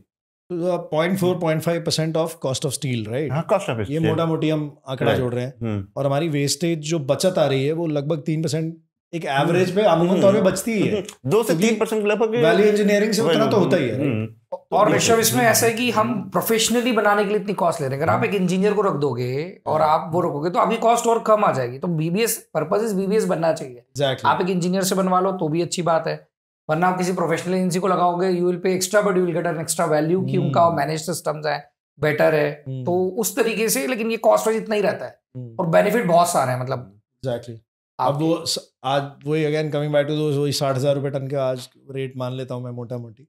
point four point five percent of cost of steel right cost of ये मोटा मोटी हम आंकड़ा जोड़ रहे हैं हम्म। और हमारी वेस्टेज जो बचत आ रही है वो लगभग तीन परसेंट एक एवरेज हम्म। पे अमूमन तौर पे हम्म। बचती ही है <laughs> दो से तीन परसेंट
लगभग वैल्यू इंजीनियरिंग से उतना तो होता ही है और ऋषभ इसमें ऐसा है कि हम प्रोफेशनली बनाने के लिए इतनी कॉस्ट ले रहे हैं अगर आप हाँ। एक इंजीनियर को रख दोगे और हाँ। आप वो रखोगे तो आपकी कॉस्ट और कम आ जाएगी तो बीबीएस पर्पज बीबीएस बनना चाहिए exactly. आप एक इंजीनियर से बनवा लो तो भी अच्छी बात है वरना आप किसी प्रोफेशनल एजेंसी को लगाओगे you will pay extra but you will get an extra value कि हम्म। उनका मैनेज सिस्टम है बेटर हम्म। है तो उस तरीके से लेकिन ये कॉस्ट वाइज इतना ही रहता है हम्म। और बेनिफिट बहुत सारे हैं मतलब एग्जैक्टली
अब वो आज वही अगेन कमिंग बैक टू दो वही साठ हज़ार रुपये टन के आज रेट मान लेता हूँ मैं मोटा मोटी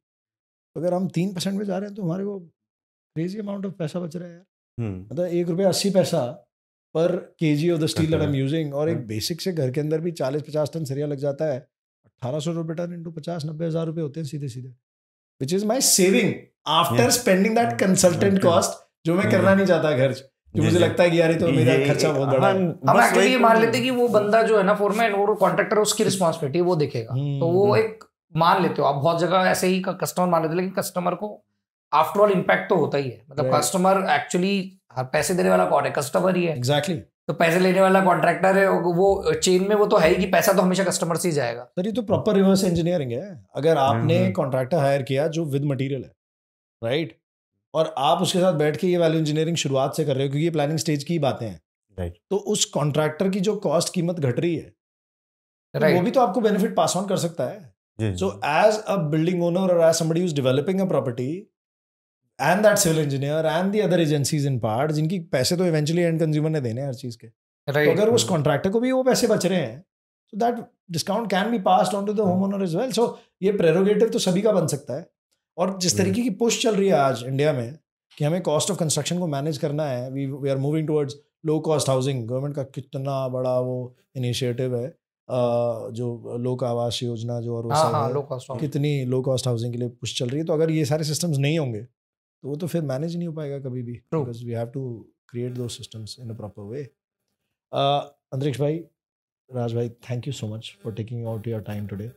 अगर हम तीन परसेंट में जा रहे हैं तो हमारे को क्रेजी अमाउंट ऑफ पैसा बच रहा है यार मतलब एक रुपये अस्सी पैसा per K G of the steel that I am using और एक बेसिक हाँ। से घर के अंदर भी चालीस पचास टन सरिया लग जाता है अठारह सौ रुपये टन इंटू पचास नब्बे हज़ार रुपए होते हैं सीधे सीधे which is my saving after spending that consultant cost जो मैं करना hmm. नहीं चाहता खर्च मुझे लगता है कि यार ये तो मेरा खर्चा बहुत बड़ा हाँ, है हम एक्चुअली ये मान तो- लेते
हैं कि वो बंदा जो है ना फोरमैन और कॉन्ट्रैक्टर उसकी रिस्पॉन्सिबिलिटी वो देखेगा hmm, तो वो hmm. एक मान लेते हो आप बहुत जगह ऐसे ही का कस्टमर मान लेते लेकिन कस्टमर को आफ्टर ऑल इम्पैक्ट तो होता ही है मतलब कस्टमर एक्चुअली हाँ, पैसे देने वाला कौन है कस्टमर ही है एग्जैक्टली तो पैसे लेने वाला कॉन्ट्रैक्टर है वो चेन में वो तो है ही कि पैसा तो हमेशा कस्टमर से ही जाएगा सर ये तो प्रॉपर रिवर्स इंजीनियरिंग है अगर हम्म, आपने
कॉन्ट्रैक्टर हम्म। हायर किया जो विद मटेरियल है राइट
और आप उसके साथ बैठ के ये वैल्यू
इंजीनियरिंग शुरुआत से कर रहे हो क्योंकि ये प्लानिंग स्टेज की बातें हैं राइट तो उस कॉन्ट्रैक्टर की जो कॉस्ट कीमत घट रही है तो वो भी तो आपको बेनिफिट पास ऑन कर सकता है so as a building owner और as somebody is developing a property and that civil engineer and the other agencies in part जिनकी पैसे तो इवेंचुअली एंड कंज्यूमर ने देने हर चीज़ के तो right. तो अगर उस कॉन्ट्रैक्टर hmm. को भी वो पैसे बच रहे हैं तो that discount can be pass on to the home owner is well so ये प्रेरोगेटिव तो सभी का बन सकता है और जिस hmm. तरीके की पुश चल रही है आज इंडिया में कि हमें कॉस्ट ऑफ कंस्ट्रक्शन को मैनेज करना है we we are moving towards low cost housing government का कितना बड़ा वो इनिशिएटिव है जो लोक आवास योजना जो और हाँ, हाँ, लो कितनी लो कॉस्ट हाउसिंग के लिए पुश चल रही है तो अगर ये सारे सिस्टम्स नहीं होंगे तो वो तो फिर मैनेज नहीं हो पाएगा कभी भी because we have to create दो systems in a proper way Antariksh भाई राज भाई thank you so much for taking out your time today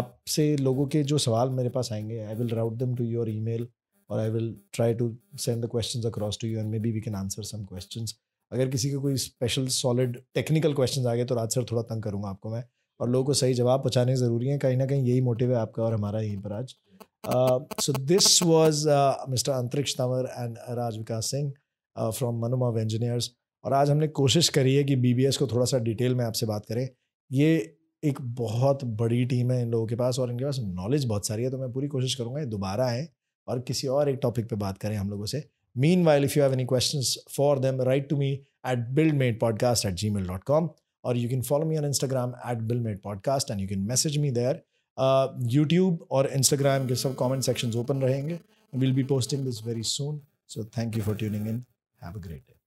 आपसे लोगों के जो सवाल मेरे पास आएंगे I will route them to your mail और I will try to send the question across to you and maybe we can answer some question अगर किसी के कोई स्पेशल सॉलिड टेक्निकल क्वेश्चन आ गए तो राज सर थोड़ा तंग करूँगा आपको मैं और लोगों को सही जवाब पहुँचाने ज़रूरी है कहीं ना कहीं यही मोटिव है आपका और हमारा यहीं पर आज Uh, so this was uh, Mr. Antriksh Tanwar and Raj Vikas Singh uh, from Manuma of Engineers. और आज हमने कोशिश करी है कि एस को थोड़ा सा डिटेल में आपसे बात करें ये एक बहुत बड़ी टीम है इन लोगों के पास और इनके पास नॉलेज बहुत सारी है तो मैं पूरी कोशिश करूँगा दोबारा आए और किसी और एक टॉपिक पे बात करें हम लोगों से meanwhile if you have any question for them write to me at build made podcast at Gmail dot com और you can follow me on Instagram at build made podcast and you can message me there YouTube uh, और Instagram के सब comment sections open रहेंगे will be posting this very soon so thank you for tuning in have a great day